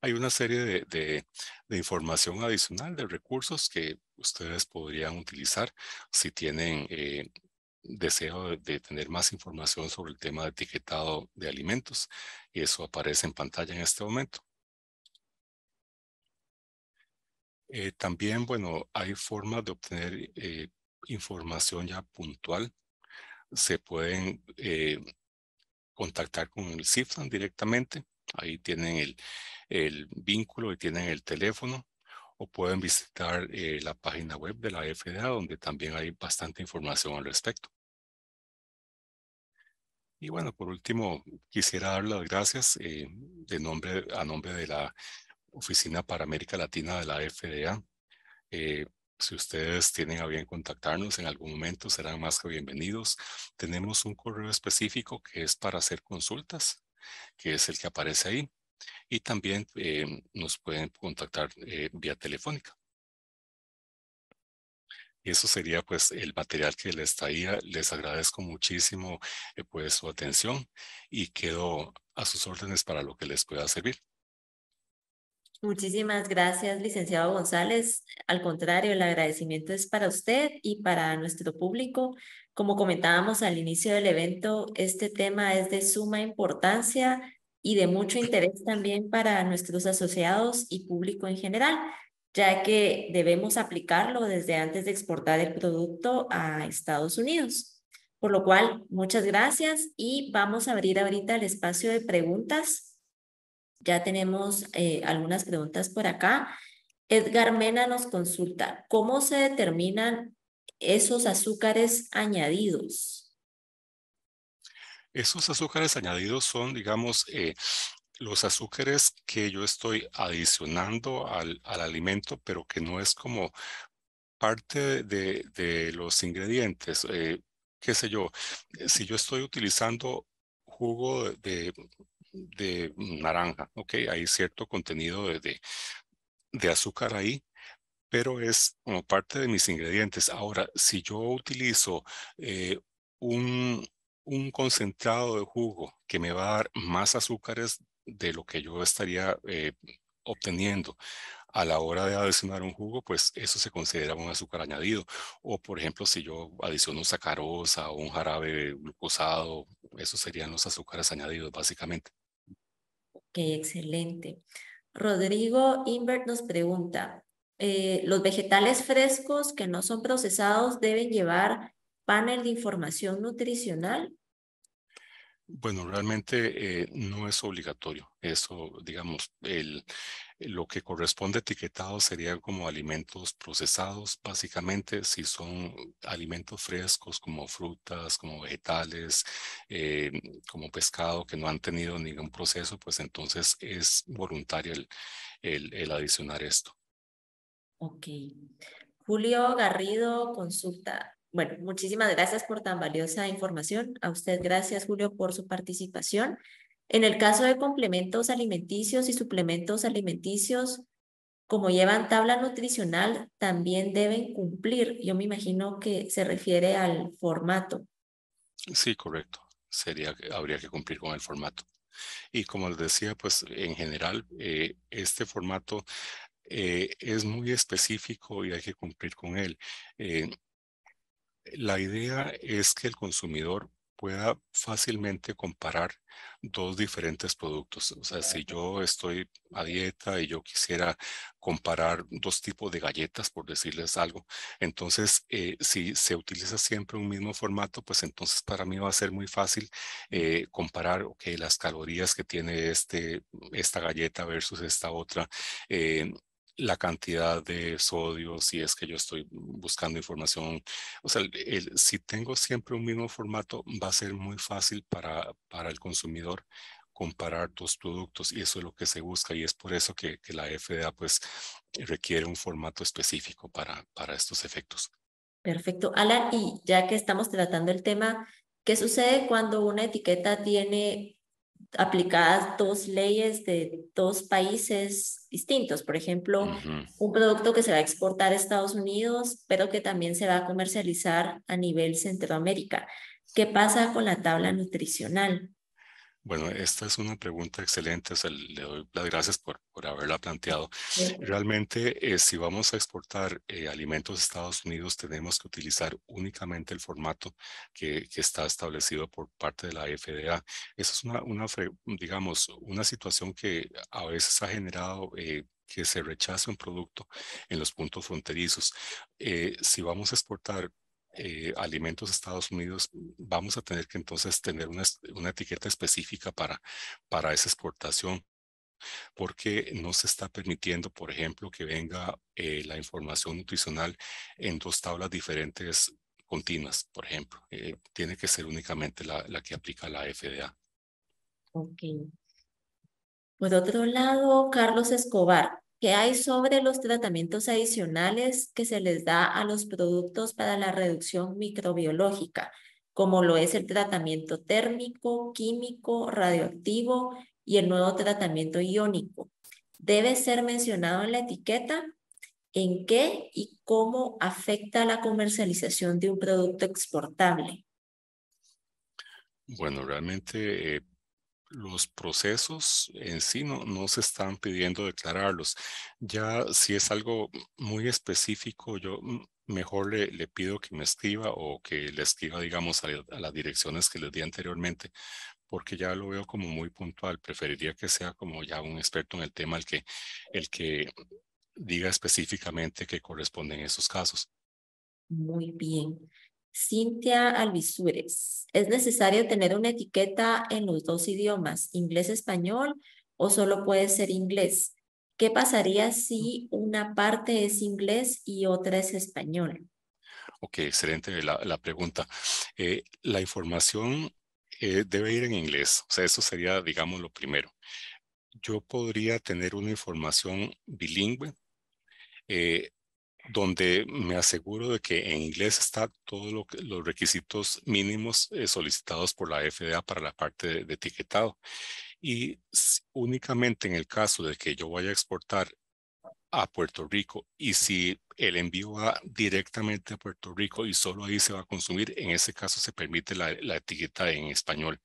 C: hay una serie de, información adicional, de recursos que ustedes podrían utilizar si tienen eh, deseo de, tener más información sobre el tema de etiquetado de alimentos. Y eso aparece en pantalla en este momento. Eh, también, bueno, hay formas de obtener eh, información ya puntual. Se pueden contactar con el CIFLAN directamente Ahí tienen el, vínculo y tienen el teléfono o pueden visitar eh, la página web de la FDA donde también hay bastante información al respecto. Y bueno, por último, quisiera dar las gracias eh, de nombre, a nombre de la Oficina para América Latina de la FDA. Eh, si ustedes tienen a bien contactarnos en algún momento, serán más que bienvenidos. Tenemos un correo específico que es para hacer consultas que es el que aparece ahí. Y también eh, nos pueden contactar eh, vía telefónica. eso sería pues el material que les traía. Les agradezco muchísimo eh, pues, su atención y quedo a sus órdenes para lo que les pueda servir.
B: Muchísimas gracias, licenciado González. Al contrario, el agradecimiento es para usted y para nuestro público como comentábamos al inicio del evento, este tema es de suma importancia y de mucho interés también para nuestros asociados y público en general, ya que debemos aplicarlo desde antes de exportar el producto a Estados Unidos. Por lo cual, muchas gracias y vamos a abrir ahorita el espacio de preguntas. Ya tenemos eh, algunas preguntas por acá. Edgar Mena nos consulta, ¿cómo se determinan esos azúcares añadidos?
C: Esos azúcares añadidos son, digamos, eh, los azúcares que yo estoy adicionando al, alimento, pero que no es como parte de, los ingredientes. Eh, qué sé yo, eh, si yo estoy utilizando jugo de, de naranja, ok, hay cierto contenido de azúcar ahí, pero es como parte de mis ingredientes. Ahora, si yo utilizo eh, un, concentrado de jugo que me va a dar más azúcares de lo que yo estaría eh, obteniendo a la hora de adicionar un jugo, pues eso se considera un azúcar añadido. O por ejemplo, si yo adiciono sacarosa o un jarabe glucosado, esos serían los azúcares añadidos básicamente.
B: Ok, excelente. Rodrigo Invert nos pregunta, eh, los vegetales frescos que no son procesados deben llevar panel de información nutricional?
C: Bueno, realmente eh, no es obligatorio. Eso, digamos, lo que corresponde etiquetado sería como alimentos procesados, básicamente, si son alimentos frescos como frutas, como vegetales, eh, como pescado que no han tenido ningún proceso, pues entonces es voluntario el adicionar esto.
B: Ok. Julio Garrido consulta. Bueno, muchísimas gracias por tan valiosa información. A usted gracias, Julio, por su participación. En el caso de complementos alimenticios y suplementos alimenticios, como llevan tabla nutricional, también deben cumplir. Yo me imagino que se refiere al formato.
C: Sí, correcto. Sería, habría que cumplir con el formato. Y como les decía, pues en general, eh, este formato eh, es muy específico y hay que cumplir con él. Eh, la idea es que el consumidor pueda fácilmente comparar dos diferentes productos. O sea, si yo estoy a dieta y yo quisiera comparar dos tipos de galletas, por decirles algo, entonces eh, si se utiliza siempre un mismo formato, pues entonces para mí va a ser muy fácil comparar okay, las calorías que tiene este, esta galleta versus esta otra, la cantidad de sodio, si es que yo estoy buscando información. O sea, si tengo siempre un mismo formato, va a ser muy fácil para, para el consumidor comparar dos productos y eso es lo que se busca y es por eso que, la FDA pues requiere un formato específico para, para estos efectos.
B: Perfecto. Alan, y ya que estamos tratando el tema, ¿qué sucede cuando una etiqueta tiene aplicadas dos leyes de dos países distintos. Por ejemplo, un producto que se va a exportar a Estados Unidos, pero que también se va a comercializar a nivel Centroamérica. ¿Qué pasa con la tabla nutricional?
C: Bueno, esta es una pregunta excelente, le doy las gracias por, por haberla planteado. Realmente, eh, si vamos a exportar eh, alimentos a Estados Unidos, tenemos que utilizar únicamente el formato que, está establecido por parte de la FDA. Esa es una, una, digamos, una situación que a veces ha generado... Eh, que se rechace un producto en los puntos fronterizos. si vamos a exportar eh, alimentos Estados Unidos, vamos a tener que entonces tener una, etiqueta específica para, para esa exportación porque no se está permitiendo, por ejemplo, que venga eh, la información nutricional en dos tablas diferentes continuas, por ejemplo. Eh, tiene que ser únicamente la, la, que aplica la FDA.
B: Ok. Por otro lado, Carlos Escobar ¿Qué hay sobre los tratamientos adicionales que se les da a los productos para la reducción microbiológica, como lo es el tratamiento térmico, químico, radioactivo y el nuevo tratamiento iónico? ¿Debe ser mencionado en la etiqueta? ¿En qué y cómo afecta la comercialización de un producto exportable?
C: Bueno, realmente eh, los procesos en sí no, se están pidiendo declararlos. Ya si es algo muy específico, yo mejor le, pido que me escriba o que le escriba, digamos, a, las direcciones que les di anteriormente, porque ya lo veo como muy puntual. Preferiría que sea como ya un experto en el tema el que, el que diga específicamente que corresponden esos casos.
B: Muy bien. Cintia Alvisures, ¿es necesario tener una etiqueta en los dos idiomas, inglés-español o solo puede ser inglés? ¿Qué pasaría si una parte es inglés y otra es español?
C: Ok, excelente la, pregunta. Eh, la información eh, debe ir en inglés, o sea, eso sería, digamos, lo primero. Yo podría tener una información bilingüe, eh, donde me aseguro de que en inglés está todo lo los requisitos mínimos eh, solicitados por la FDA para la parte de, etiquetado. Y únicamente en el caso de que yo vaya a exportar a Puerto Rico y si el envío va directamente a Puerto Rico y solo ahí se va a consumir, en ese caso se permite la, la etiqueta en español.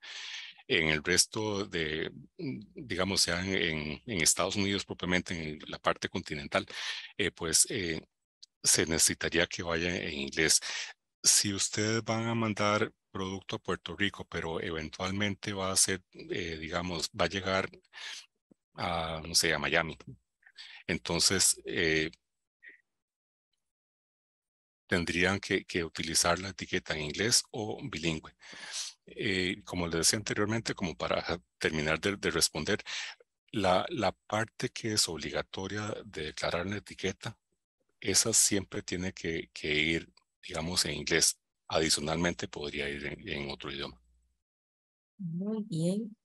C: En el resto de, digamos, sean en, Estados Unidos propiamente, en la parte continental, eh, pues eh, se necesitaría que vaya en inglés. Si ustedes van a mandar producto a Puerto Rico, pero eventualmente va a ser, eh, digamos, va a llegar a, no sé, a Miami. Entonces, eh, tendrían que, utilizar la etiqueta en inglés o bilingüe. Eh, como les decía anteriormente, como para terminar de, responder, la, la, parte que es obligatoria de declarar la etiqueta esas siempre tiene que, ir, digamos, en inglés. Adicionalmente podría ir en, otro idioma.
A: Muy bien.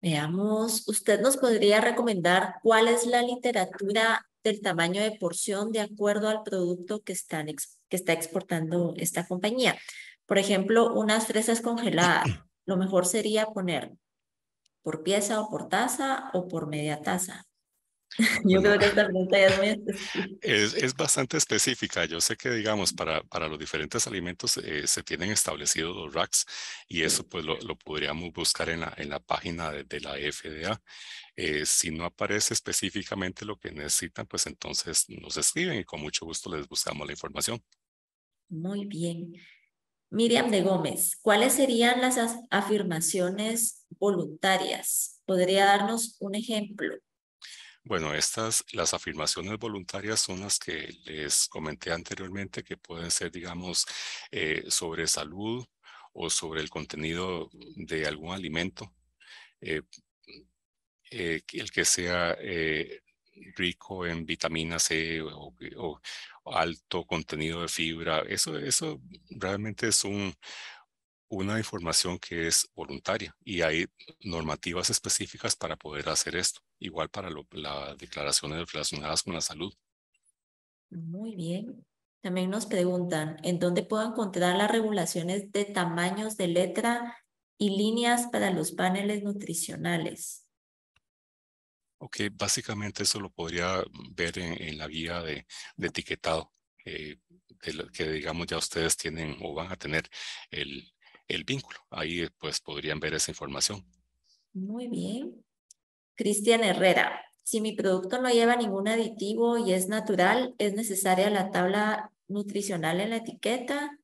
B: Veamos, ¿usted nos podría recomendar cuál es la literatura del tamaño de porción de acuerdo al producto que, están, que está exportando esta compañía? Por ejemplo, unas fresas congeladas. [clears throat] Lo mejor sería poner por pieza o por taza o por media taza. Ah, Yo que
C: es bastante específica. Yo sé que, digamos, para, para los diferentes alimentos eh, se tienen establecidos los racks y eso pues lo, podríamos buscar en la, en la página de, la FDA. Eh, si no aparece específicamente lo que necesitan, pues entonces nos escriben y con mucho gusto les buscamos la información.
B: Muy bien. Miriam de Gómez, ¿cuáles serían las afirmaciones voluntarias? ¿Podría darnos un ejemplo?
C: Bueno, estas, las afirmaciones voluntarias son las que les comenté anteriormente, que pueden ser, digamos, eh, sobre salud o sobre el contenido de algún alimento, eh, eh, el que sea rico en vitamina C o, o, alto contenido de fibra. Eso, eso realmente es un, una información que es voluntaria y hay normativas específicas para poder hacer esto, igual para las declaraciones relacionadas con la salud.
B: Muy bien. También nos preguntan, ¿en dónde puedo encontrar las regulaciones de tamaños de letra y líneas para los paneles nutricionales?
C: Ok, básicamente eso lo podría ver en, la guía de, etiquetado, eh, que digamos ya ustedes tienen o van a tener el, el vínculo. Ahí pues podrían ver esa información.
B: Muy bien. Cristian Herrera, si mi producto no lleva ningún aditivo y es natural, ¿es necesaria la tabla nutricional en la etiqueta?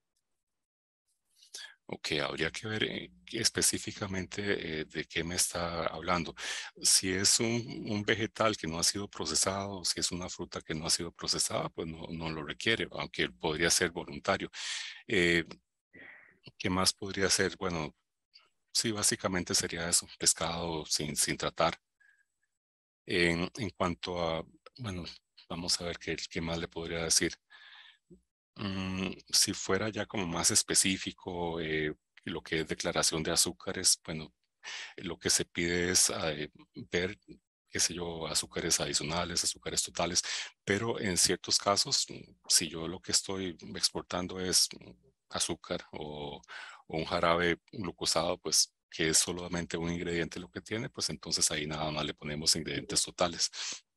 C: Ok, habría que ver eh, específicamente eh, de qué me está hablando. Si es un, vegetal que no ha sido procesado, si es una fruta que no ha sido procesada, pues no, lo requiere, aunque podría ser voluntario. Eh, ¿Qué más podría ser? Bueno, sí, básicamente sería eso, pescado sin, sin tratar. En, en cuanto a, bueno, vamos a ver qué, qué más le podría decir. Mm, si fuera ya como más específico, eh, lo que es declaración de azúcares, bueno, lo que se pide es eh, ver, qué sé yo, azúcares adicionales, azúcares totales, pero en ciertos casos, si yo lo que estoy exportando es azúcar o, un jarabe glucosado, pues que es solamente un ingrediente lo que tiene, pues entonces ahí nada más le ponemos ingredientes totales.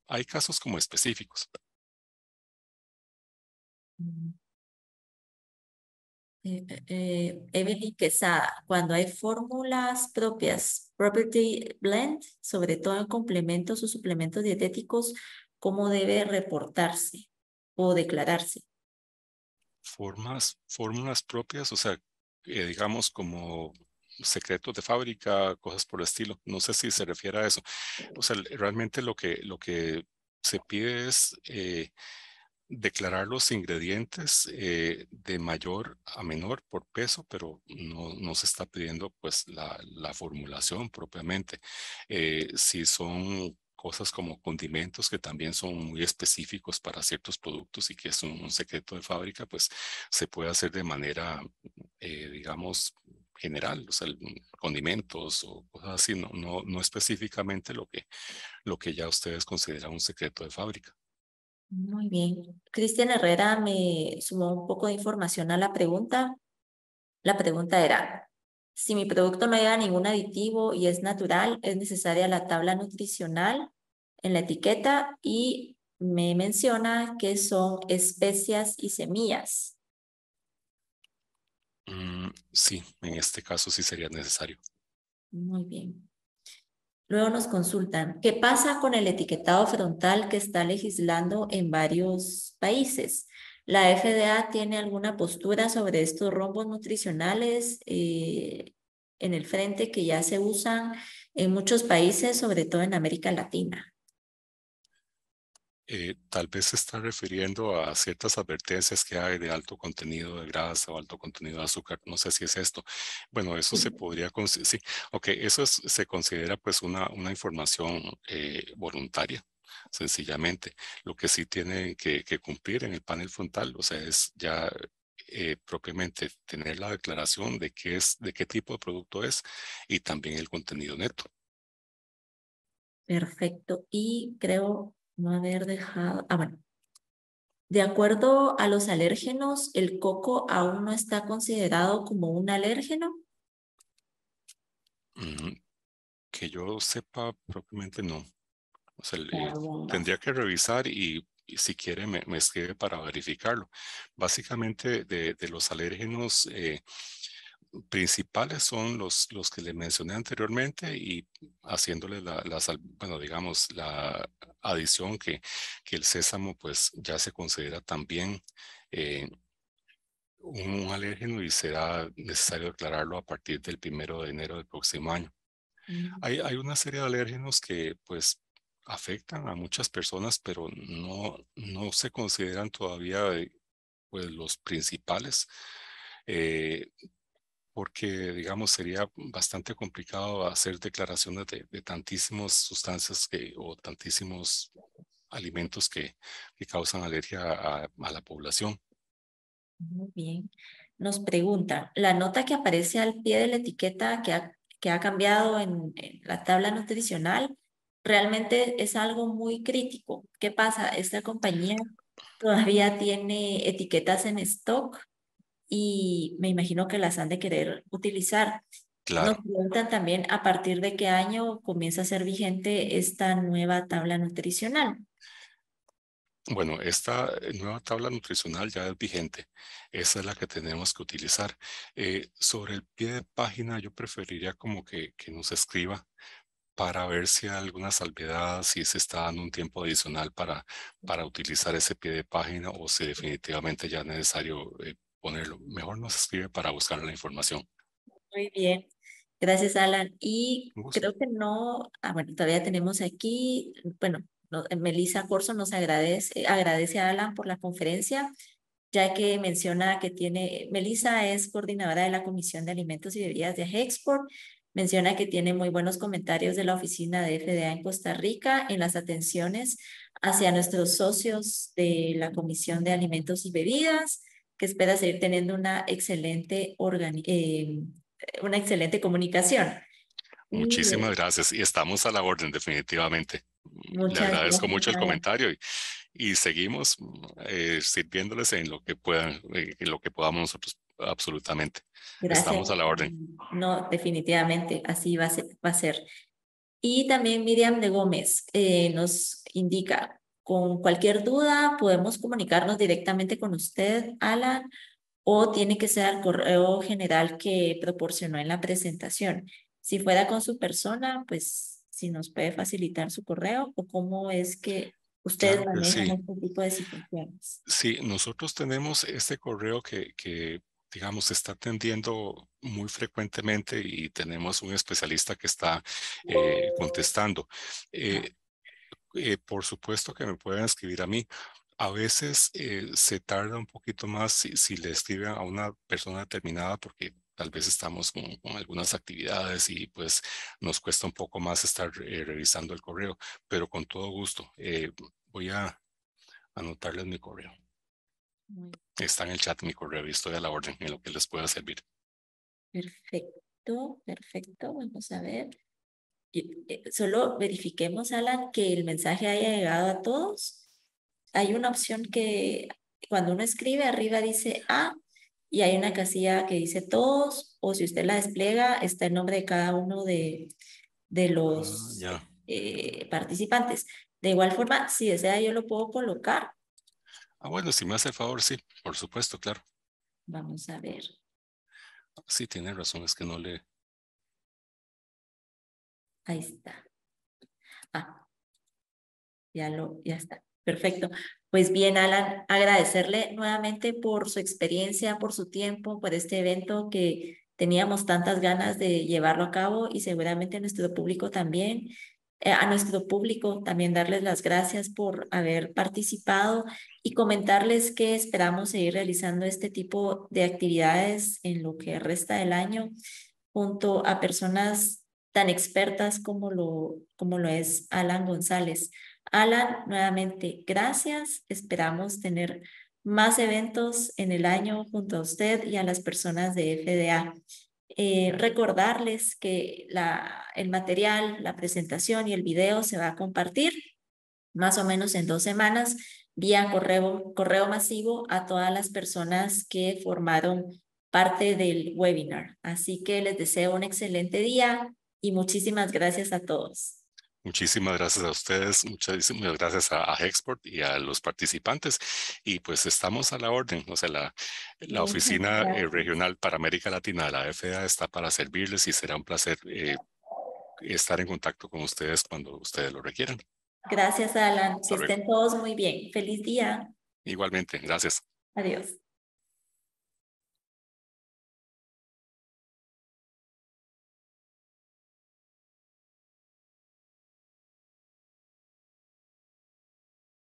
C: Hay casos como
A: específicos. Mm. Eh, eh, eh, Evelyn Quesada, cuando hay fórmulas propias,
B: Property Blend, sobre todo en complementos o suplementos dietéticos, ¿cómo debe reportarse o declararse?
C: formas, fórmulas propias, o sea, eh, digamos como secretos de fábrica, cosas por el estilo. No sé si se refiere a eso. O sea, realmente lo que, lo que se pide es eh, declarar los ingredientes eh, de mayor a menor por peso, pero no, no se está pidiendo pues la, formulación propiamente. si son cosas como condimentos que también son muy específicos para ciertos productos y que es un, secreto de fábrica, pues se puede hacer de manera, eh, digamos, general, o sea, mm, condimentos o cosas así, no, no, específicamente lo que, lo que ya ustedes consideran un secreto de fábrica.
B: Muy bien. Cristian Herrera me sumó un poco de información a la pregunta. La pregunta era, si mi producto no lleva ningún aditivo y es natural, es necesaria la tabla nutricional en la etiqueta y me menciona que son especias y semillas.
C: Mm, sí, en este caso sí sería necesario.
B: Muy bien. Luego nos consultan, ¿qué pasa con el etiquetado frontal que está legislando en varios países? ¿La FDA tiene alguna postura sobre estos rombos nutricionales eh, en el frente que ya se usan en muchos países, sobre todo en América Latina?
C: Eh, tal vez se está refiriendo a ciertas advertencias que hay de alto contenido de grasa o alto contenido de azúcar. No sé si es esto. Bueno, eso se podría, sí, ok, eso se considera pues una, información eh, voluntaria sencillamente. Lo que sí tienen que, cumplir en el panel frontal, o sea, es ya eh, propiamente tener la declaración de qué es, de qué tipo de producto es y también el contenido neto.
B: Perfecto. Y creo no haber dejado. Ah, bueno. De acuerdo a los alérgenos, ¿el coco aún no está considerado como un alérgeno?
C: Mm, que yo sepa, propiamente no tendría que revisar y, si quiere me, escribe para verificarlo. Básicamente de, los alérgenos eh, principales son los, los que le mencioné anteriormente y haciéndole la, bueno, digamos, la adición que, que, el sésamo pues ya se considera también eh, un, alérgeno y será necesario declararlo a partir del primero de enero del próximo año. Hay, hay, una serie de alérgenos que pues afectan a muchas personas, pero no, no se consideran todavía eh, pues, los principales, eh, porque, digamos, sería bastante complicado hacer declaraciones de, tantísimas sustancias o tantísimos alimentos que, que causan alergia a, la población.
B: Muy bien. Nos pregunta, la nota que aparece al pie de la etiqueta que ha, cambiado en la tabla nutricional realmente es algo muy crítico. ¿Qué pasa? Esta compañía todavía tiene etiquetas en stock y me imagino que las han de querer utilizar. Claro. Nos preguntan también a partir de qué año comienza a ser vigente esta nueva tabla nutricional.
C: Bueno, esta nueva tabla nutricional ya es vigente. Esa es la que tenemos que utilizar. Eh, sobre el pie de página, yo preferiría como que nos escriba para ver si hay alguna salvedad, si se está dando un tiempo adicional para, para utilizar ese pie de página o si definitivamente ya es necesario eh, ponerlo. Mejor nos escribe para buscar la información.
B: Muy bien. Gracias, Alan. Y creo que no, ah, bueno, todavía tenemos aquí, bueno, eh, Melissa Corso nos agradece, agradece a Alan por la conferencia, ya que menciona que tiene, Melissa es coordinadora de la Comisión de Alimentos y Bebidas de Export Menciona que tiene muy buenos comentarios de la oficina de FDA en Costa Rica en las atenciones hacia nuestros socios de la Comisión de Alimentos y Bebidas, que espera seguir teniendo una excelente, eh, una excelente comunicación. Muchísimas
C: gracias y estamos a la orden definitivamente. Le agradezco mucho el comentario y, y seguimos eh, sirviéndoles en lo que puedan, eh, en lo que podamos nosotros absolutamente. Estamos a la orden.
B: No, definitivamente, así va a ser. Va a ser. Y también Miriam de Gómez eh, nos indica, con cualquier duda podemos comunicarnos directamente con usted, Alan, o tiene que ser el correo general que proporcionó en la presentación. Si fuera con su persona, pues si nos puede facilitar su correo o cómo es que ustedes claro, manejan sí. este tipo de situaciones.
C: Sí, nosotros tenemos este correo que, que digamos, está atendiendo muy frecuentemente y tenemos un especialista que está eh, contestando. Eh, eh, por supuesto que me pueden escribir a mí. A veces se tarda un poquito más si, le escriben a una persona determinada porque tal vez estamos con, algunas actividades y pues nos cuesta un poco más estar revisando el correo, pero con todo gusto. voy a anotarles mi correo. Muy está en el chat mi correo y estoy a la orden en lo que les pueda servir.
B: Perfecto, perfecto. Vamos a ver. Eh, solo verifiquemos, Alan, que el mensaje haya llegado a todos. Hay una opción que cuando uno escribe arriba dice A ah", y hay una casilla que dice todos o si usted la despliega está el nombre de cada uno de, de los ah, eh, participantes. De igual forma, si desea yo lo puedo colocar
C: Ah, bueno, si me hace el favor, sí, por supuesto, claro. Vamos a ver. Sí, tiene razón, es que no le...
A: Ahí está. Ah, ya lo, ya está.
B: Perfecto. Pues bien, Alan, agradecerle nuevamente por su experiencia, por su tiempo, por este evento que teníamos tantas ganas de llevarlo a cabo y seguramente nuestro público también. Eh, a nuestro público, también darles las gracias por haber participado y comentarles que esperamos seguir realizando este tipo de actividades en lo que resta del año junto a personas tan expertas como lo, como lo es Alan González. Alan, nuevamente, gracias. Esperamos tener más eventos en el año junto a usted y a las personas de FDA. Eh, recordarles que el material, la presentación y el video se va a compartir más o menos en dos semanas vía correo, correo masivo a todas las personas que formaron parte del webinar. Así que les deseo un excelente día y muchísimas gracias a todos.
C: Muchísimas gracias a ustedes, muchísimas gracias a, Export y a los participantes. Y pues estamos a la orden, o sea, la, oficina eh, regional para América Latina de la FDA está para servirles y será un placer eh, estar en contacto con ustedes cuando ustedes lo requieran.
B: Gracias, Alan. Que estén todos muy
A: bien. Feliz día.
C: Igualmente, gracias.
A: Adiós.